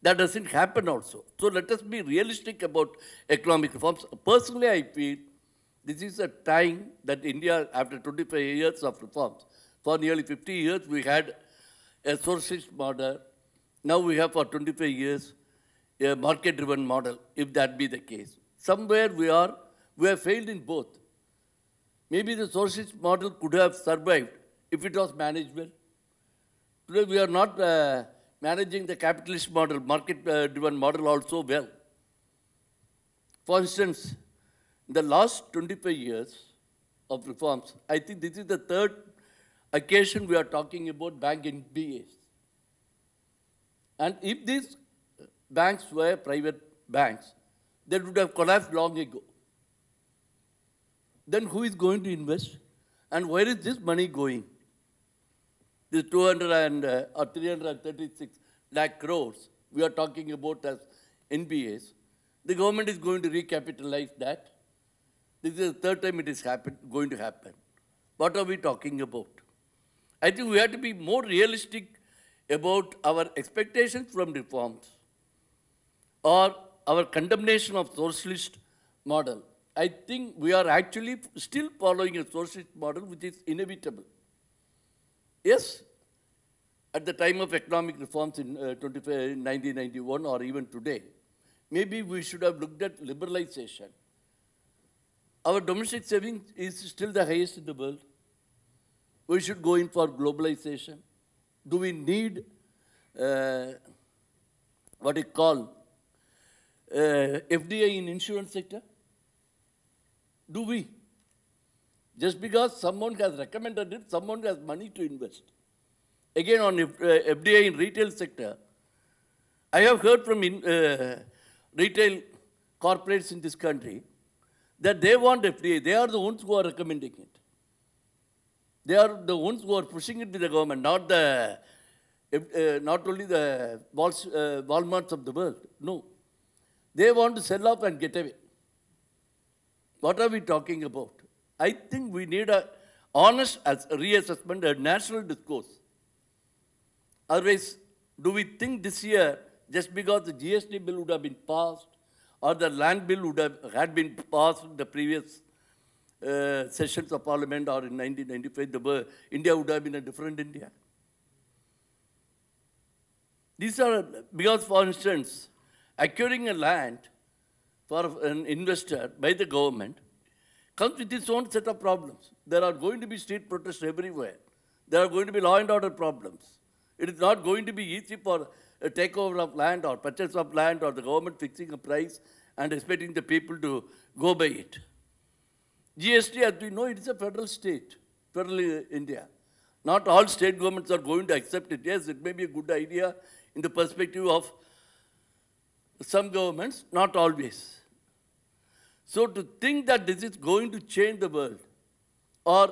That doesn't happen also. So let us be realistic about economic reforms. Personally, I feel this is a time that India, after 25 years of reforms, for nearly 50 years we had a socialist model. Now we have for 25 years a market-driven model, if that be the case. Somewhere we are, we have failed in both. Maybe the socialist model could have survived if it was managed well. Today we are not uh, managing the capitalist model, market-driven uh, model also well. For instance, in the last 25 years of reforms, I think this is the third occasion we are talking about bank NBAs. And if these banks were private banks, they would have collapsed long ago. Then who is going to invest? And where is this money going? This 200 and, uh, or 336 lakh crores we are talking about as NBAs, the government is going to recapitalize that. This is the third time it is happen, going to happen. What are we talking about? I think we have to be more realistic about our expectations from reforms or our condemnation of socialist model. I think we are actually still following a socialist model which is inevitable. Yes, at the time of economic reforms in uh, 1991 or even today, maybe we should have looked at liberalization. Our domestic saving is still the highest in the world. We should go in for globalization. Do we need uh, what you call uh, FDI in insurance sector? Do we? Just because someone has recommended it, someone has money to invest. Again, on FDI uh, in retail sector, I have heard from in, uh, retail corporates in this country that they want FDI. They are the ones who are recommending it. They are the ones who are pushing it to the government, not the uh, not only the Walls, uh, Walmarts of the world. No. They want to sell off and get away. What are we talking about? I think we need a honest as reassessment, a national discourse. Otherwise, do we think this year, just because the GST bill would have been passed, or the land bill would have had been passed in the previous uh, sessions of parliament or in 1995, the, India would have been a different India. These are, because for instance, acquiring a land for an investor by the government comes with its own set of problems. There are going to be street protests everywhere. There are going to be law and order problems. It is not going to be easy for a takeover of land or purchase of land or the government fixing a price and expecting the people to go by it. GST, as we know, it is a federal state, federal uh, India. Not all state governments are going to accept it. Yes, it may be a good idea in the perspective of some governments, not always. So to think that this is going to change the world, or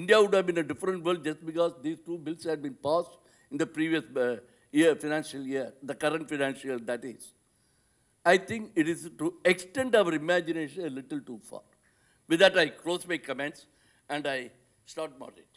India would have been a different world just because these two bills had been passed in the previous uh, year, financial year, the current financial year, that is. I think it is to extend our imagination a little too far. With that, I close my comments and I start moderating.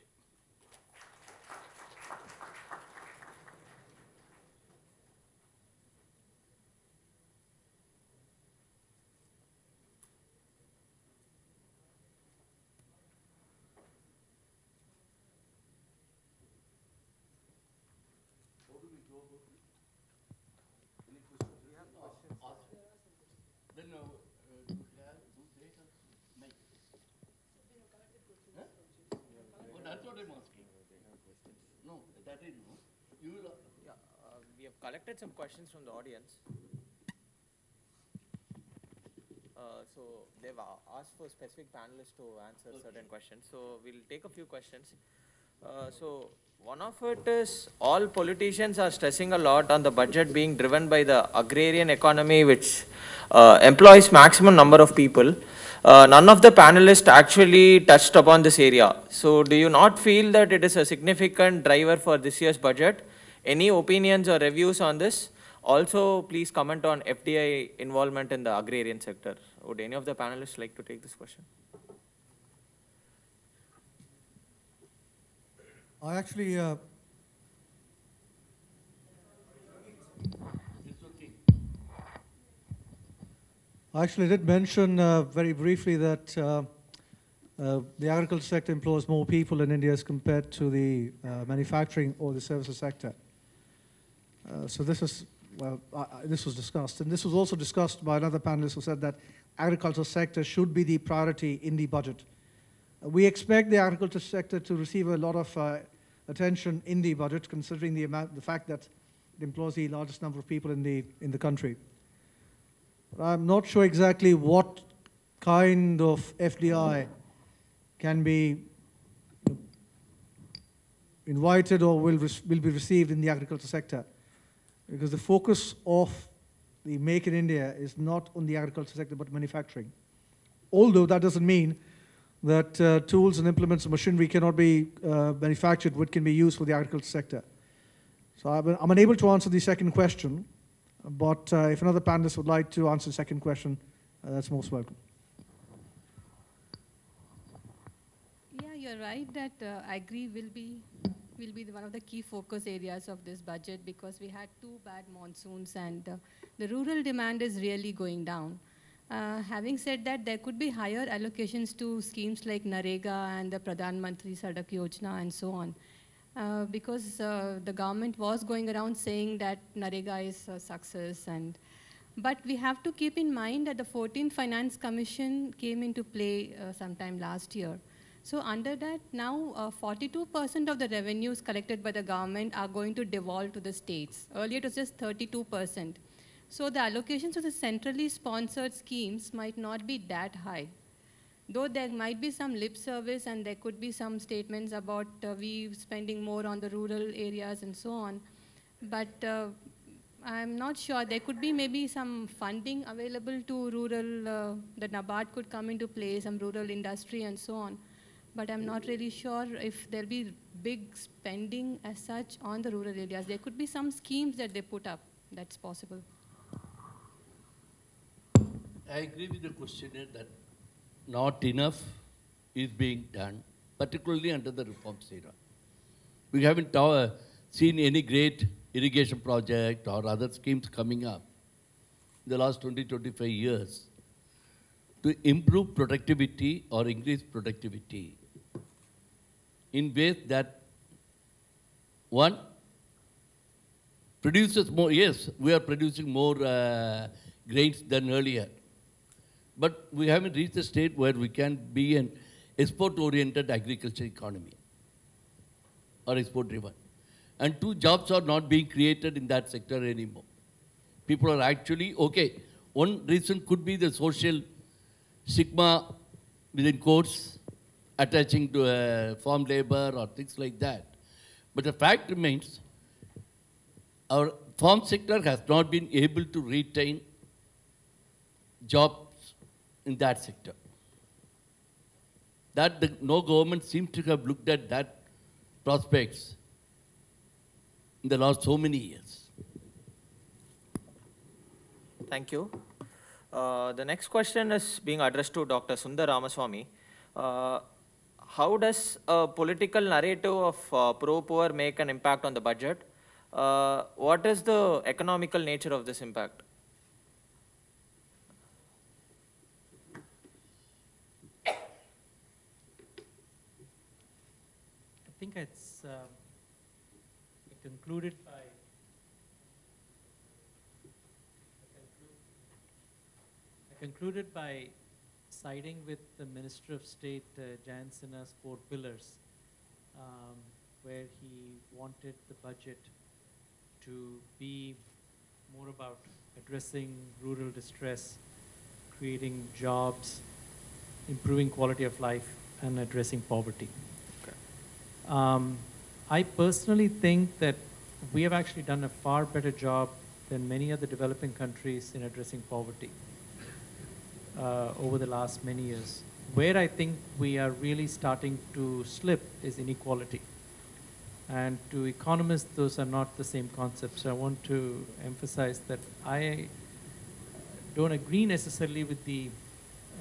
collected some questions from the audience. Uh, so they've asked for specific panelists to answer okay. certain questions. So we'll take a few questions. Uh, so one of it is all politicians are stressing a lot on the budget being driven by the agrarian economy, which uh, employs maximum number of people. Uh, none of the panelists actually touched upon this area. So do you not feel that it is a significant driver for this year's budget? Any opinions or reviews on this? Also, please comment on FDI involvement in the agrarian sector. Would any of the panelists like to take this question? I actually... Uh... I actually did mention uh, very briefly that uh, uh the agriculture sector employs more people in India as compared to the uh, manufacturing or the services sector. Uh, so this is, well, uh, this was discussed. And this was also discussed by another panelist who said that agriculture sector should be the priority in the budget. Uh, we expect the agriculture sector to receive a lot of uh, attention in the budget, considering the, amount, the fact that it employs the largest number of people in the, in the country. But I'm not sure exactly what kind of FDI can be invited or will, will be received in the agriculture sector because the focus of the Make in India is not on the agriculture sector but manufacturing. Although that doesn't mean that uh, tools and implements and machinery cannot be uh, manufactured, which can be used for the agriculture sector. So I'm, unable to answer the second question, but uh, if another panelist would like to answer the second question, uh, that's most welcome. Yeah, you're right that uh, agri will be will be the, one of the key focus areas of this budget because we had two bad monsoons and uh, the rural demand is really going down. Uh, having said that, there could be higher allocations to schemes like Narega and the Pradhan Mantri Sadak Yojana and so on. Uh, because uh, the government was going around saying that Narega is a success and but we have to keep in mind that the 14th Finance Commission came into play uh, sometime last year. So under that, now 42% uh, of the revenues collected by the government are going to devolve to the states. Earlier, it was just 32%. So the allocations of the centrally sponsored schemes might not be that high. Though there might be some lip service and there could be some statements about uh, we spending more on the rural areas and so on, but uh, I'm not sure. There could be maybe some funding available to rural, uh, the NABARD could come into play, some rural industry and so on but I'm not really sure if there'll be big spending as such on the rural areas. There could be some schemes that they put up that's possible. I agree with the questioner that not enough is being done, particularly under the reforms era. We haven't uh, seen any great irrigation project or other schemes coming up in the last 20, 25 years to improve productivity or increase productivity in ways that one produces more. Yes, we are producing more uh, grains than earlier, but we haven't reached the state where we can be an export-oriented agriculture economy or export-driven. And two jobs are not being created in that sector anymore. People are actually okay. One reason could be the social stigma within courts attaching to a farm labor or things like that. But the fact remains, our farm sector has not been able to retain jobs in that sector. That the, no government seems to have looked at that prospects in the last so many years. Thank you. Uh, the next question is being addressed to Dr. Sundar Ramaswamy. Uh, how does a political narrative of uh, pro-poor make an impact on the budget? Uh, what is the economical nature of this impact? I think it's um, concluded by concluded by siding with the Minister of State, uh, Jan Sinha's four pillars, um, where he wanted the budget to be more about addressing rural distress, creating jobs, improving quality of life, and addressing poverty. Okay. Um, I personally think that we have actually done a far better job than many other developing countries in addressing poverty uh, over the last many years. Where I think we are really starting to slip is inequality. And to economists, those are not the same concepts. So I want to emphasize that I don't agree necessarily with the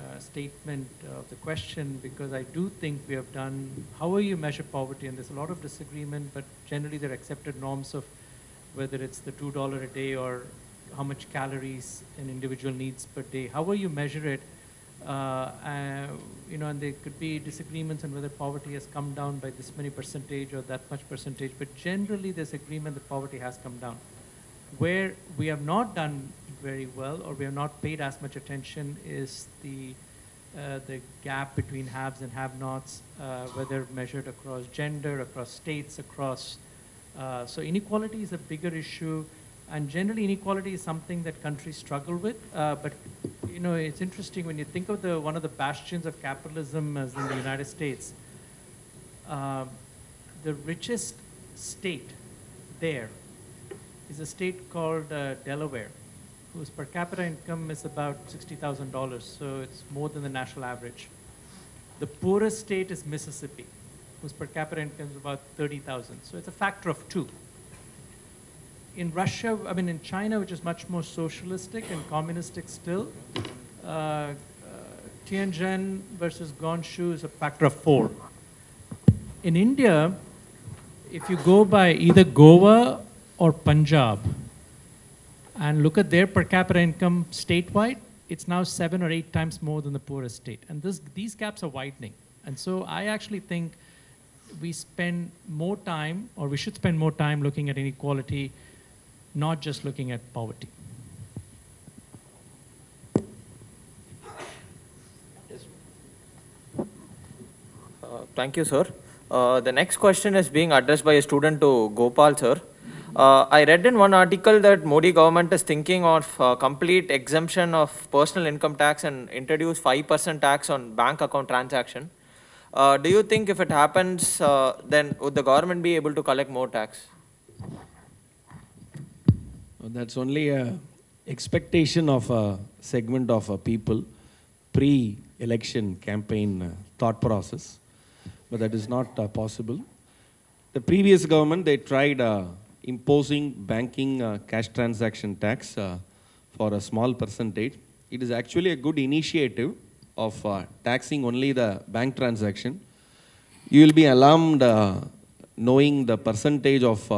uh, statement of the question because I do think we have done, how you measure poverty? And there's a lot of disagreement, but generally there are accepted norms of whether it's the $2 a day or how much calories an individual needs per day, however you measure it, uh, uh, you know, and there could be disagreements on whether poverty has come down by this many percentage or that much percentage, but generally there's agreement that poverty has come down. Where we have not done very well or we have not paid as much attention is the, uh, the gap between haves and have-nots, uh, whether measured across gender, across states, across, uh, so inequality is a bigger issue and generally, inequality is something that countries struggle with. Uh, but you know, it's interesting when you think of the one of the bastions of capitalism as in the United States. Uh, the richest state there is a state called uh, Delaware, whose per capita income is about $60,000, so it's more than the national average. The poorest state is Mississippi, whose per capita income is about 30,000, so it's a factor of two in Russia, I mean, in China, which is much more socialistic and communistic still, uh, uh, Tianjin versus Guangzhou is a factor of four. In India, if you go by either Goa or Punjab and look at their per capita income statewide, it's now seven or eight times more than the poorest state. And this, these gaps are widening. And so I actually think we spend more time, or we should spend more time looking at inequality not just looking at poverty. Uh, thank you, sir. Uh, the next question is being addressed by a student to Gopal, sir. Uh, I read in one article that Modi government is thinking of uh, complete exemption of personal income tax and introduce 5% tax on bank account transaction. Uh, do you think if it happens, uh, then would the government be able to collect more tax? that's only a expectation of a segment of a people pre-election campaign uh, thought process, but that is not uh, possible. The previous government, they tried uh, imposing banking uh, cash transaction tax uh, for a small percentage. It is actually a good initiative of uh, taxing only the bank transaction. You will be alarmed knowing the percentage of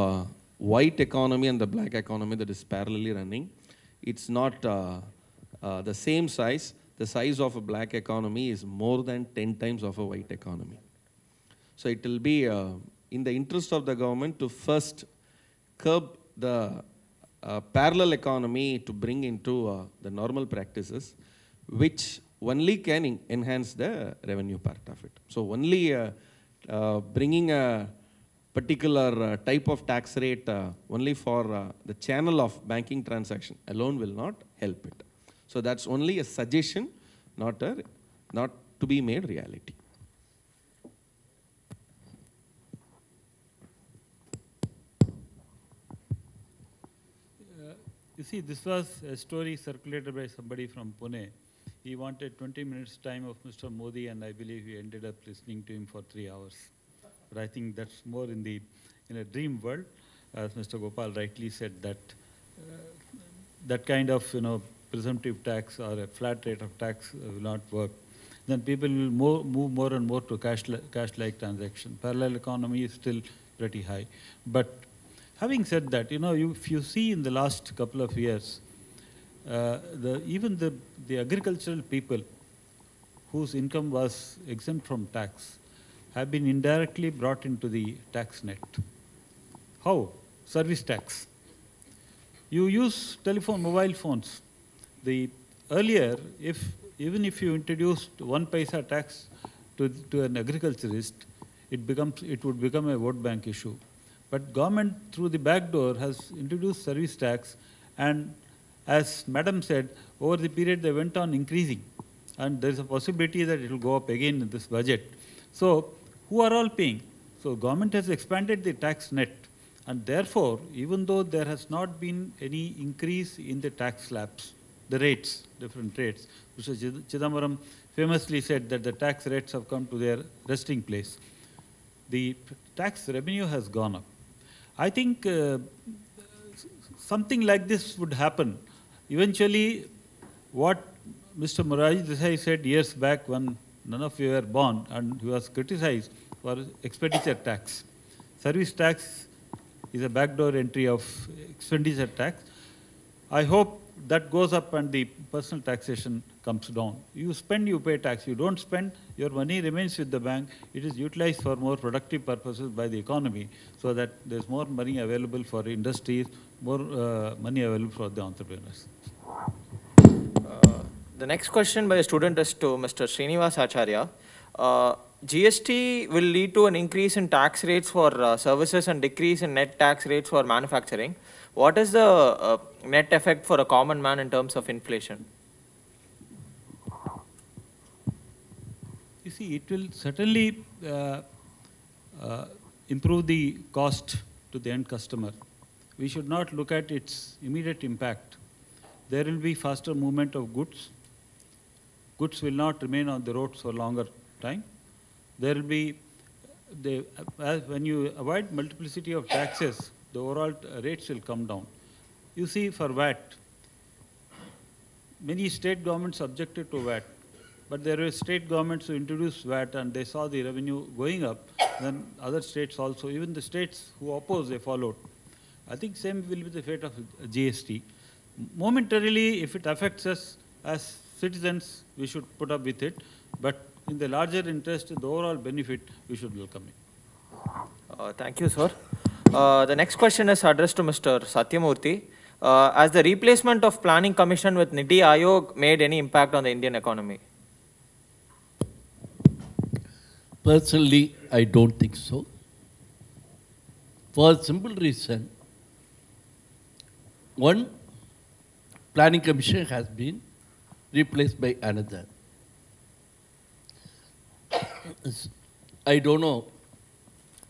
white economy and the black economy that is parallelly running. It's not uh, uh, the same size. The size of a black economy is more than 10 times of a white economy. So it will be uh, in the interest of the government to first curb the uh, parallel economy to bring into uh, the normal practices, which only can enhance the revenue part of it. So only uh, bringing a particular uh, type of tax rate uh, only for uh, the channel of banking transaction alone will not help it. So that's only a suggestion, not, a, not to be made reality. You see, this was a story circulated by somebody from Pune. He wanted 20 minutes time of Mr. Modi and I believe he ended up listening to him for three hours but I think that's more in the in a dream world, as Mr. Gopal rightly said that uh, that kind of you know presumptive tax or a flat rate of tax will not work. Then people will more, move more and more to cash-like cash transaction. Parallel economy is still pretty high. But having said that, you know, you, if you see in the last couple of years, uh, the, even the, the agricultural people whose income was exempt from tax, have been indirectly brought into the tax net. How? Service tax. You use telephone, mobile phones. The earlier, if even if you introduced one paisa tax to, to an agriculturist, it becomes it would become a vote bank issue. But government through the back door has introduced service tax, and as Madam said, over the period they went on increasing, and there is a possibility that it will go up again in this budget. So who are all paying. So government has expanded the tax net and therefore even though there has not been any increase in the tax slabs, the rates, different rates, Mr. Chidambaram famously said that the tax rates have come to their resting place. The tax revenue has gone up. I think uh, something like this would happen. Eventually, what Mr. Murari Desai said years back when none of you were born and he was criticized, for expenditure tax. Service tax is a backdoor entry of expenditure tax. I hope that goes up and the personal taxation comes down. You spend, you pay tax. You don't spend, your money remains with the bank. It is utilized for more productive purposes by the economy so that there's more money available for industries, more uh, money available for the entrepreneurs. Uh, the next question by a student is to Mr. Srinivas Acharya. Uh, GST will lead to an increase in tax rates for uh, services and decrease in net tax rates for manufacturing. What is the uh, net effect for a common man in terms of inflation? You see, it will certainly uh, uh improve the cost to the end customer. We should not look at its immediate impact. There will be faster movement of goods. Goods will not remain on the road for longer time there will be, the, when you avoid multiplicity of taxes, the overall rates will come down. You see, for VAT, many state governments objected to VAT, but there were state governments who introduced VAT and they saw the revenue going up, then other states also, even the states who opposed, they followed. I think same will be the fate of GST. Momentarily, if it affects us as citizens, we should put up with it, but in the larger interest, the overall benefit, we should welcome it. Uh, thank you, sir. Uh, the next question is addressed to Mr. Satyamurthy. Uh, has the replacement of Planning Commission with Niti Aayog made any impact on the Indian economy? Personally, I don't think so. For a simple reason, one planning commission has been replaced by another. I don't know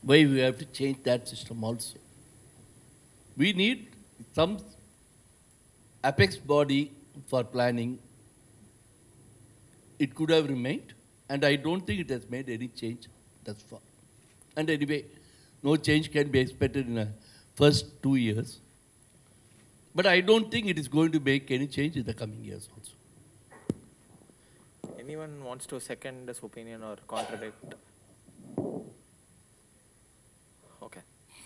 why we have to change that system also. We need some apex body for planning. It could have remained, and I don't think it has made any change thus far. And anyway, no change can be expected in the first two years. But I don't think it is going to make any change in the coming years also anyone wants to second this opinion or contradict? Okay,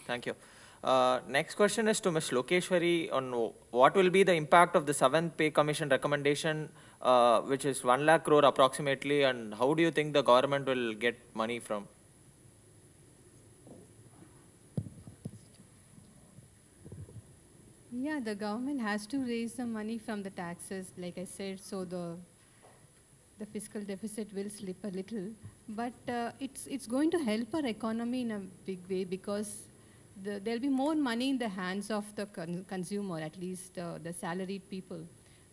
thank you. Uh, next question is to Ms. Lokeshwari on what will be the impact of the 7th Pay Commission recommendation, uh, which is 1 lakh crore approximately, and how do you think the government will get money from? Yeah, the government has to raise the money from the taxes, like I said, so the the fiscal deficit will slip a little, but uh, it's, it's going to help our economy in a big way because the, there'll be more money in the hands of the con consumer, at least uh, the salaried people.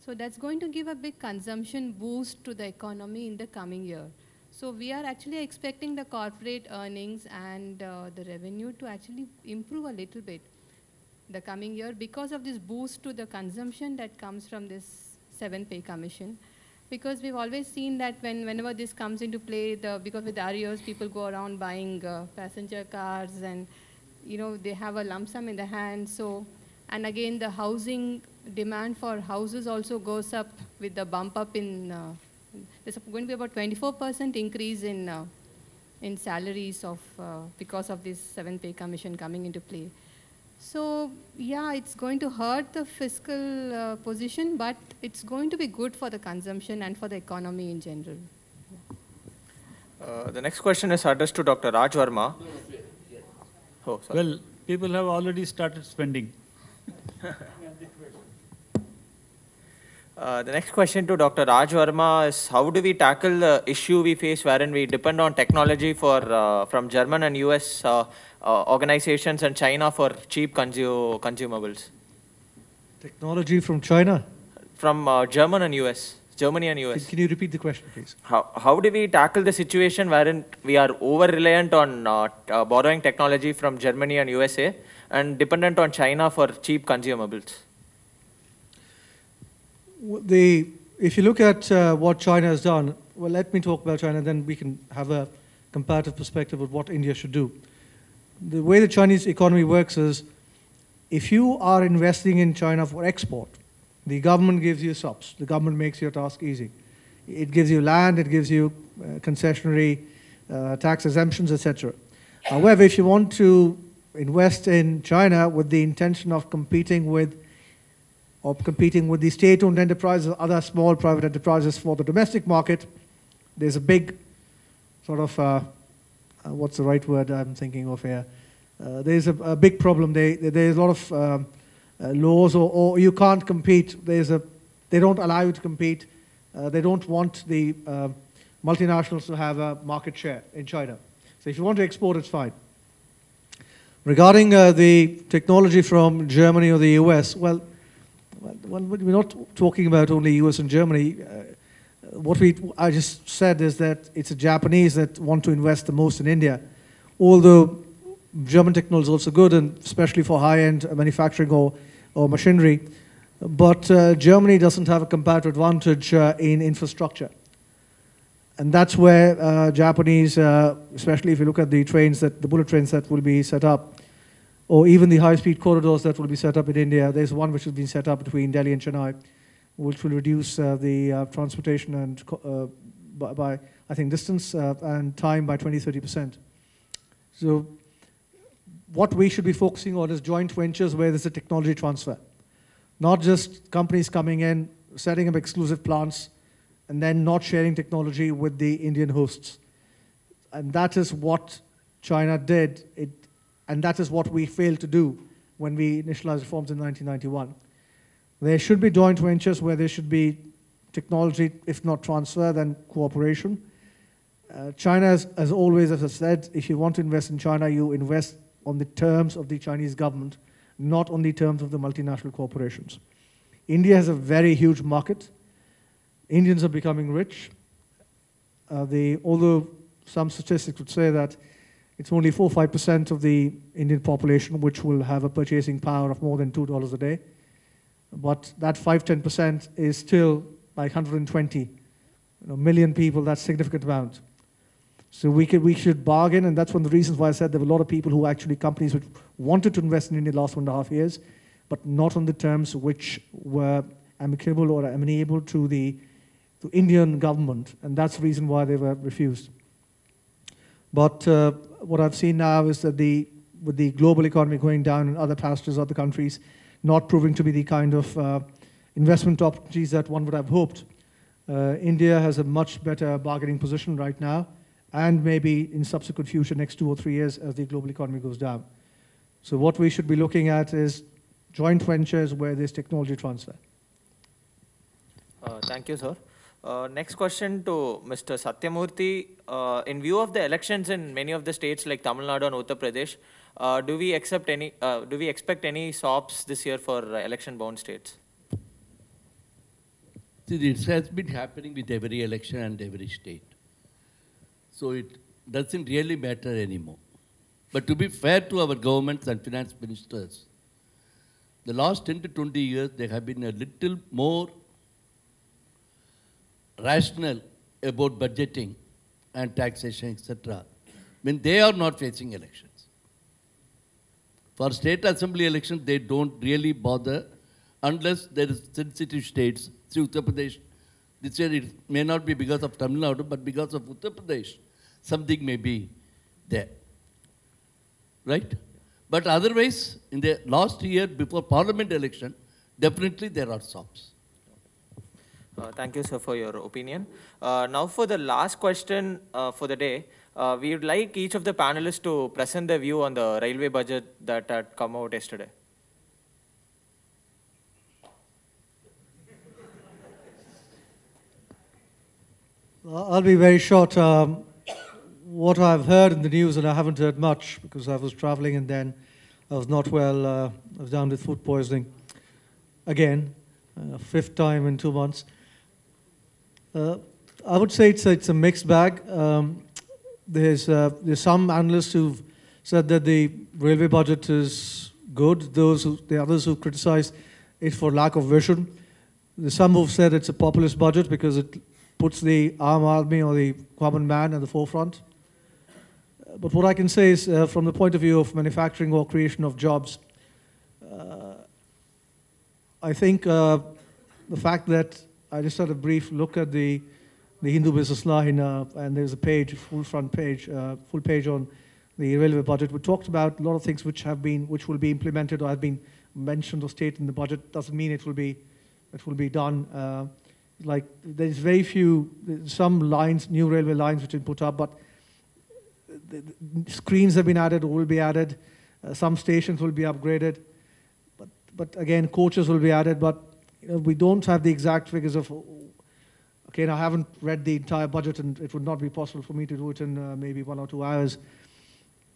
So that's going to give a big consumption boost to the economy in the coming year. So we are actually expecting the corporate earnings and uh, the revenue to actually improve a little bit the coming year because of this boost to the consumption that comes from this seven pay commission because we've always seen that when whenever this comes into play, the, because with REOs, people go around buying uh, passenger cars and you know they have a lump sum in the hand. So, and again, the housing demand for houses also goes up with the bump up in. Uh, there's going to be about 24% increase in uh, in salaries of uh, because of this seven pay commission coming into play. So yeah, it's going to hurt the fiscal uh, position, but it's going to be good for the consumption and for the economy in general. Uh, the next question is addressed to Dr. Raj Verma. Oh, well, people have already started spending. Uh, the next question to Dr. Raj Verma is how do we tackle the issue we face wherein we depend on technology for uh, from German and US uh, uh, organizations and China for cheap consu consumables? Technology from China? From uh, German and US. Germany and US. Can, can, you repeat the question, please? How, how do we tackle the situation wherein we are over reliant on borrowing technology from Germany and USA and dependent on China for cheap consumables? the, if you look at uh, what China has done, well, let me talk about China, then we can have a comparative perspective of what India should do. The way the Chinese economy works is if you are investing in China for export, the government gives you subs, the government makes your task easy. It gives you land, it gives you uh, concessionary uh, tax exemptions, etc. However, if you want to invest in China with the intention of competing with of competing with the state-owned enterprises, other small private enterprises for the domestic market, there's a big sort of, uh, uh, what's the right word I'm thinking of here? Uh, there's a, a, big problem. They, there's a lot of um, uh, laws, or, or, you can't compete. There's a, they don't allow you to compete. Uh, they don't want the um, multinationals to have a market share in China. So if you want to export, it's fine. Regarding uh, the technology from Germany or the US, well, well, we're not talking about only US and Germany. Uh, what we, I just said is that it's the Japanese that want to invest the most in India. Although German technology is also good, and especially for high-end manufacturing or, or machinery. But uh, Germany doesn't have a comparative advantage uh, in infrastructure. And that's where uh, Japanese, uh, especially if you look at the trains, that the bullet trains that will be set up, or even the high-speed corridors that will be set up in India. There's one which has been set up between Delhi and Chennai, which will reduce uh, the uh, transportation and uh, by, by, I think, distance uh, and time by 20, 30%. So what we should be focusing on is joint ventures where there's a technology transfer, not just companies coming in, setting up exclusive plants, and then not sharing technology with the Indian hosts. And that is what China did. It and that is what we failed to do when we initialized reforms in 1991. There should be joint ventures where there should be technology, if not transfer, then cooperation. Uh, China, is, as always, as I said, if you want to invest in China, you invest on the terms of the Chinese government, not on the terms of the multinational corporations. India has a very huge market. Indians are becoming rich. Uh, although some statistics would say that it's only 4 5% of the Indian population which will have a purchasing power of more than $2 a day. But that 5 10% is still like 120 you know, million people, that's a significant amount. So we, could, we should bargain, and that's one of the reasons why I said there were a lot of people who actually, companies which wanted to invest in India the last one and a half years, but not on the terms which were amicable or amenable to the to Indian government, and that's the reason why they were refused. But uh, what I've seen now is that the with the global economy going down and other pastures, other countries not proving to be the kind of uh, investment opportunities that one would have hoped. Uh, India has a much better bargaining position right now, and maybe in subsequent future, next two or three years, as the global economy goes down. So what we should be looking at is joint ventures where there's technology transfer. Uh, thank you, sir. Uh, next question to Mr. Satyamurthy. Uh, in view of the elections in many of the states like Tamil Nadu and Uttar Pradesh, uh, do we accept any? Uh, do we expect any SOPs this year for uh, election-bound states? See, this has been happening with every election and every state, so it doesn't really matter anymore. But to be fair to our governments and finance ministers, the last 10 to 20 years there have been a little more rational about budgeting and taxation, etc., when they are not facing elections. For state assembly elections, they don't really bother unless there is sensitive states. See, Uttar Pradesh, this year it may not be because of Tamil Nadu, but because of Uttar Pradesh, something may be there. Right? But otherwise, in the last year before parliament election, definitely there are stops. Uh, thank you, sir, for your opinion. Uh, now for the last question uh, for the day, uh, we would like each of the panelists to present their view on the railway budget that had come out yesterday. I'll be very short. Um, what I've heard in the news, and I haven't heard much because I was traveling and then I was not well, uh, I was down with food poisoning again, fifth time in two months. Uh, I would say it's a, it's a mixed bag. Um, there's, uh, there's some analysts who've said that the railway budget is good. Those who, the others who criticized it for lack of vision. There's some who've said it's a populist budget because it puts the armed army or the common man at the forefront. But what I can say is, uh, from the point of view of manufacturing or creation of jobs, uh, I think uh, the fact that I just had a brief look at the, the Hindu business line, uh, and there's a page, full front page, uh, full page on the railway budget. We talked about a lot of things which have been, which will be implemented or have been mentioned or stated in the budget. Doesn't mean it will be, it will be done. Uh, like there's very few, some lines, new railway lines which have been put up, but the, the screens have been added or will be added. Uh, some stations will be upgraded, but but again, coaches will be added, but uh, we don't have the exact figures of, okay, now I haven't read the entire budget and it would not be possible for me to do it in uh, maybe one or two hours.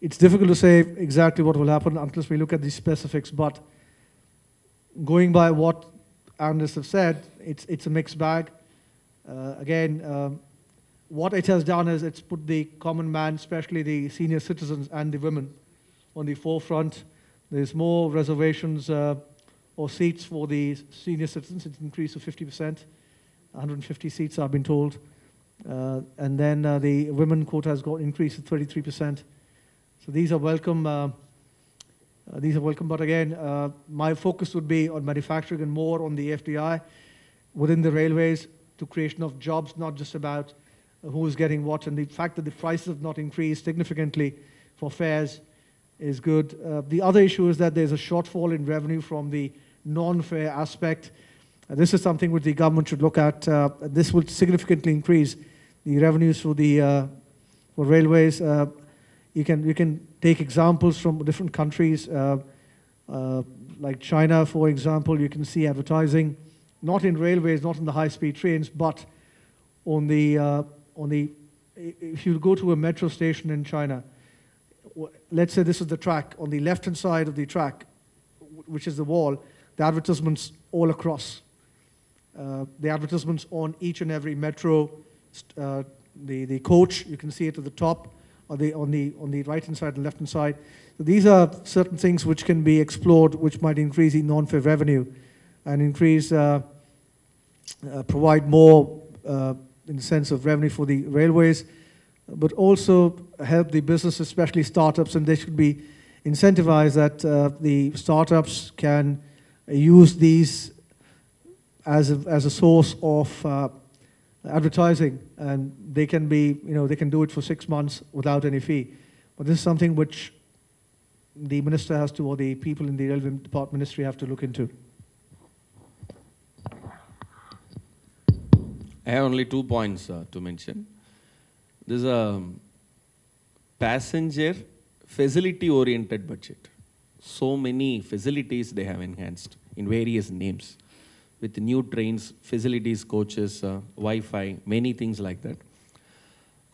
It's difficult to say exactly what will happen unless we look at the specifics, but going by what analysts have said, it's, it's a mixed bag. Uh, again, um, what it has done is it's put the common man, especially the senior citizens and the women, on the forefront. There's more reservations uh, or seats for the senior citizens. It's an increase of 50%, 150 seats, I've been told. Uh, and then uh, the women quota has got increased to 33%. So these are welcome. Uh, uh, these are welcome, but again, uh, my focus would be on manufacturing and more on the FDI within the railways to creation of jobs, not just about who is getting what. And the fact that the prices have not increased significantly for fares is good. Uh, the other issue is that there's a shortfall in revenue from the non-fair aspect. And uh, this is something which the government should look at. Uh, this will significantly increase the revenues for the uh, for railways. Uh, you can you can take examples from different countries, uh, uh, like China, for example. You can see advertising, not in railways, not in the high-speed trains, but on the on the if you go to a metro station in China, let's say this is the track on the left-hand side of the track, which is the wall the advertisements all across. Uh, the advertisements on each and every metro, uh, the, the coach, you can see it at the top, on the, on the, on the right-hand side and left-hand side. So these are certain things which can be explored, which might increase the non-fair revenue and increase, uh, uh provide more uh, in the sense of revenue for the railways, but also help the business, especially startups, and they should be incentivized that uh, the startups can use these as a, as a source of uh, advertising and they can be, you know, they can do it for six months without any fee. But this is something which the minister has to, or the people in the relevant department ministry have to look into. I have only two points uh, to mention. This is um, a passenger facility oriented budget so many facilities they have enhanced in various names with new trains, facilities, coaches, uh, Wi-Fi, many things like that.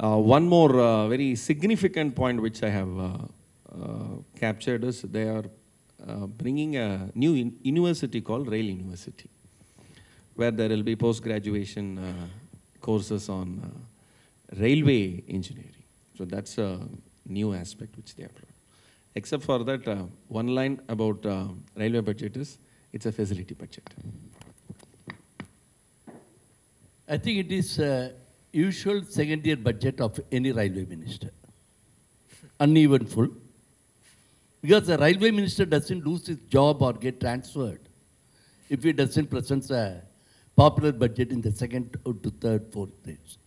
Uh, one more uh, very significant point which I have uh, uh, captured is they are uh, bringing a new university called Rail University, where there will be post-graduation courses on railway engineering. So that's a new aspect which they are Except for that, uh, one line about uh, railway budget is, it's a facility budget. I think it is usual second year budget of any railway minister. Unevenful. Because the railway minister doesn't lose his job or get transferred if he doesn't present a popular budget in the second to third, fourth days.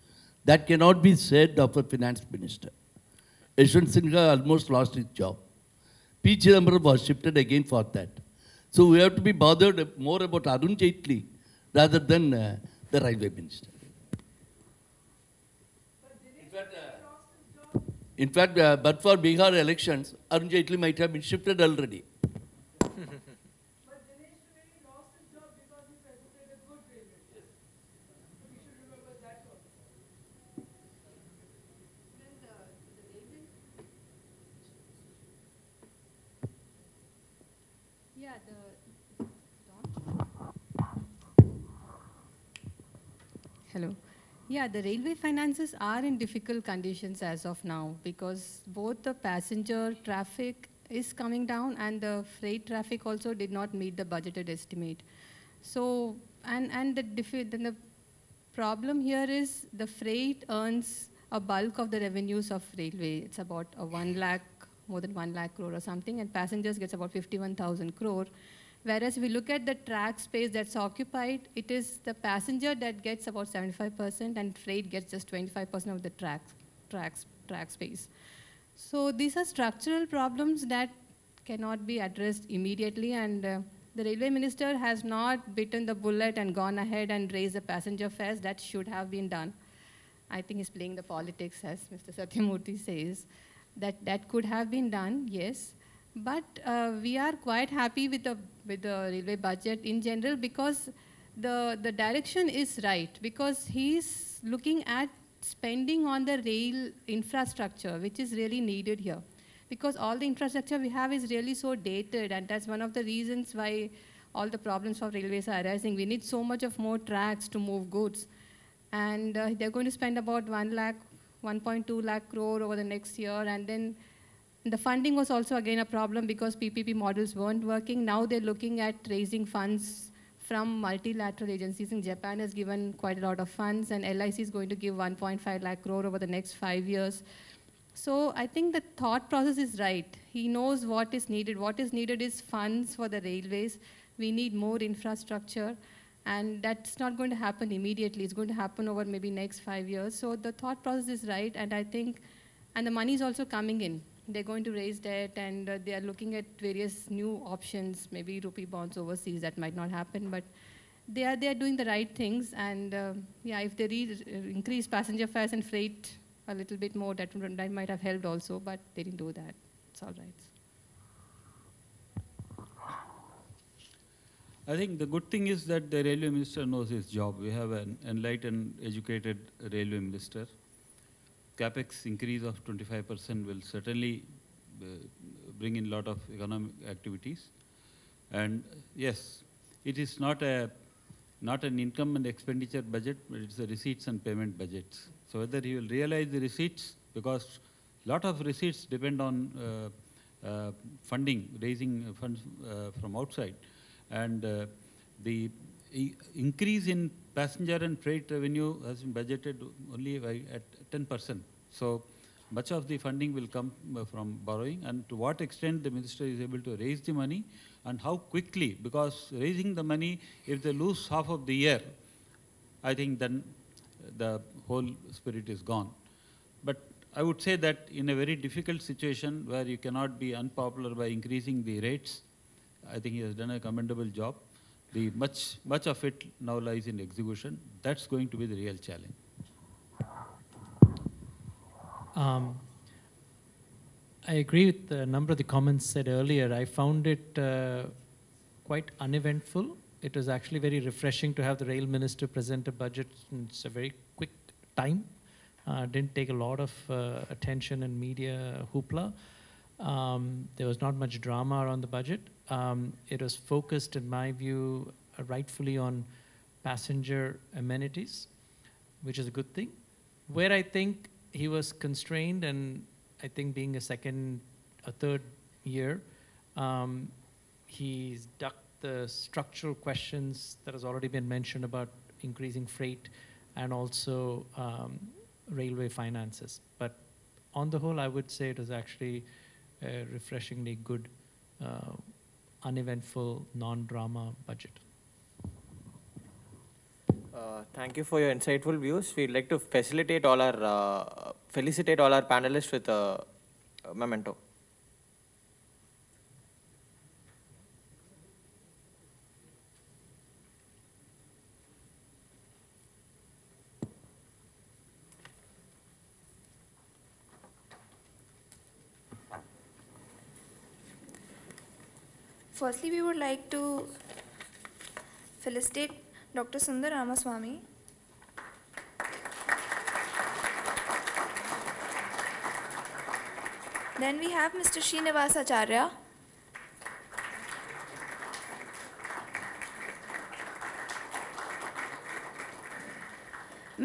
That cannot be said of a finance minister. Ashwin Sinha almost lost his job. P. number was shifted again for that. So we have to be bothered more about Arun Jaitley rather than uh, the railway minister. In fact, uh, in fact uh, but for Bihar elections, Arun Jaitley might have been shifted already. Hello. Yeah, the railway finances are in difficult conditions as of now because both the passenger traffic is coming down and the freight traffic also did not meet the budgeted estimate. So, and, and the, then the problem here is the freight earns a bulk of the revenues of railway. It's about a 1 lakh, more than 1 lakh crore or something, and passengers gets about 51,000 crore. Whereas we look at the track space that's occupied, it is the passenger that gets about 75% and freight gets just 25% of the track, track, track space. So these are structural problems that cannot be addressed immediately and uh, the railway minister has not bitten the bullet and gone ahead and raised the passenger fares. That should have been done. I think he's playing the politics, as Mr. Satyamurthy says. That, that could have been done, yes. But uh, we are quite happy with the with the railway budget in general because the, the direction is right because he's looking at spending on the rail infrastructure, which is really needed here. Because all the infrastructure we have is really so dated, and that's one of the reasons why all the problems of railways are arising. We need so much of more tracks to move goods. And uh, they're going to spend about 1 lakh, 1.2 lakh crore over the next year, and then the funding was also again a problem because PPP models weren't working. Now they're looking at raising funds from multilateral agencies. in Japan has given quite a lot of funds, and LIC is going to give 1.5 lakh crore over the next five years. So I think the thought process is right. He knows what is needed. What is needed is funds for the railways. We need more infrastructure. And that's not going to happen immediately. It's going to happen over maybe next five years. So the thought process is right, and I think, and the money is also coming in they're going to raise debt and uh, they are looking at various new options, maybe rupee bonds overseas, that might not happen, but they are, they are doing the right things. And uh, yeah, if they re- uh, increase passenger fares and freight a little bit more, that, that might have helped also, but they didn't do that. It's all right. I think the good thing is that the railway minister knows his job. We have an enlightened, educated railway minister capex increase of 25% will certainly uh, bring in a lot of economic activities. And yes, it is not a not an income and expenditure budget, but it's the receipts and payment budgets. So whether he will realize the receipts, because a lot of receipts depend on uh, uh, funding, raising funds uh, from outside. And uh, the increase in passenger and freight revenue has been budgeted only at 10%. So much of the funding will come uh, from borrowing and to what extent the minister is able to raise the money and how quickly, because raising the money, if they lose half of the year, I think then the whole spirit is gone. But I would say that in a very difficult situation where you cannot be unpopular by increasing the rates, I think he has done a commendable job. The much, much of it now lies in execution. That's going to be the real challenge. Um, I agree with a number of the comments said earlier. I found it uh, quite uneventful. It was actually very refreshing to have the rail minister present a budget in a very quick time. Uh, didn't take a lot of uh, attention and media hoopla. Um, there was not much drama around the budget. Um, it was focused, in my view, uh, rightfully on passenger amenities, which is a good thing. Where I think he was constrained, and I think being a second, a third year, um, he's ducked the structural questions that has already been mentioned about increasing freight and also um, railway finances. But on the whole, I would say it was actually a refreshingly good, uh, uneventful, non-drama budget. Uh, thank you for your insightful views. We'd like to facilitate all our, uh, felicitate all our panelists with uh, a memento. firstly we would like to felicitate Dr. Sundar Ramaswamy Then we have Mr. Srinivasacharya.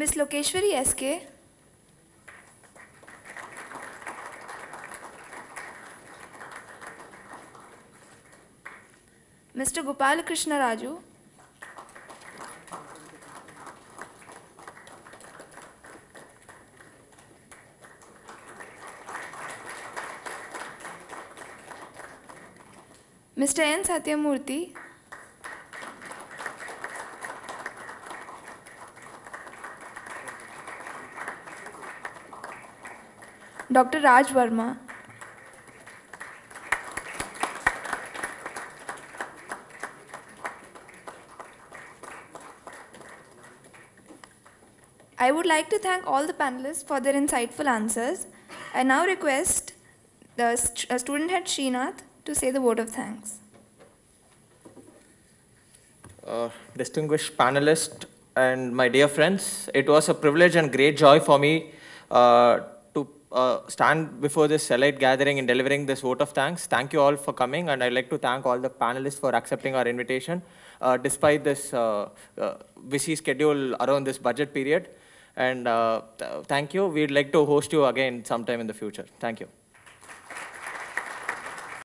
Miss Lokeshwari SK. Mr. Gopal Krishna Raju. Mr. N. Satyamurthy. Dr. Raj Verma. I would like to thank all the panelists for their insightful answers. I now request the st uh, student head Srinath to say the word of thanks. Uh, distinguished panelists and my dear friends, it was a privilege and great joy for me uh, to uh, stand before this select gathering and delivering this vote of thanks. Thank you all for coming and I'd like to thank all the panelists for accepting our invitation uh, despite this uh, busy schedule around this budget period. And uh, th thank you. We'd like to host you again sometime in the future. Thank you.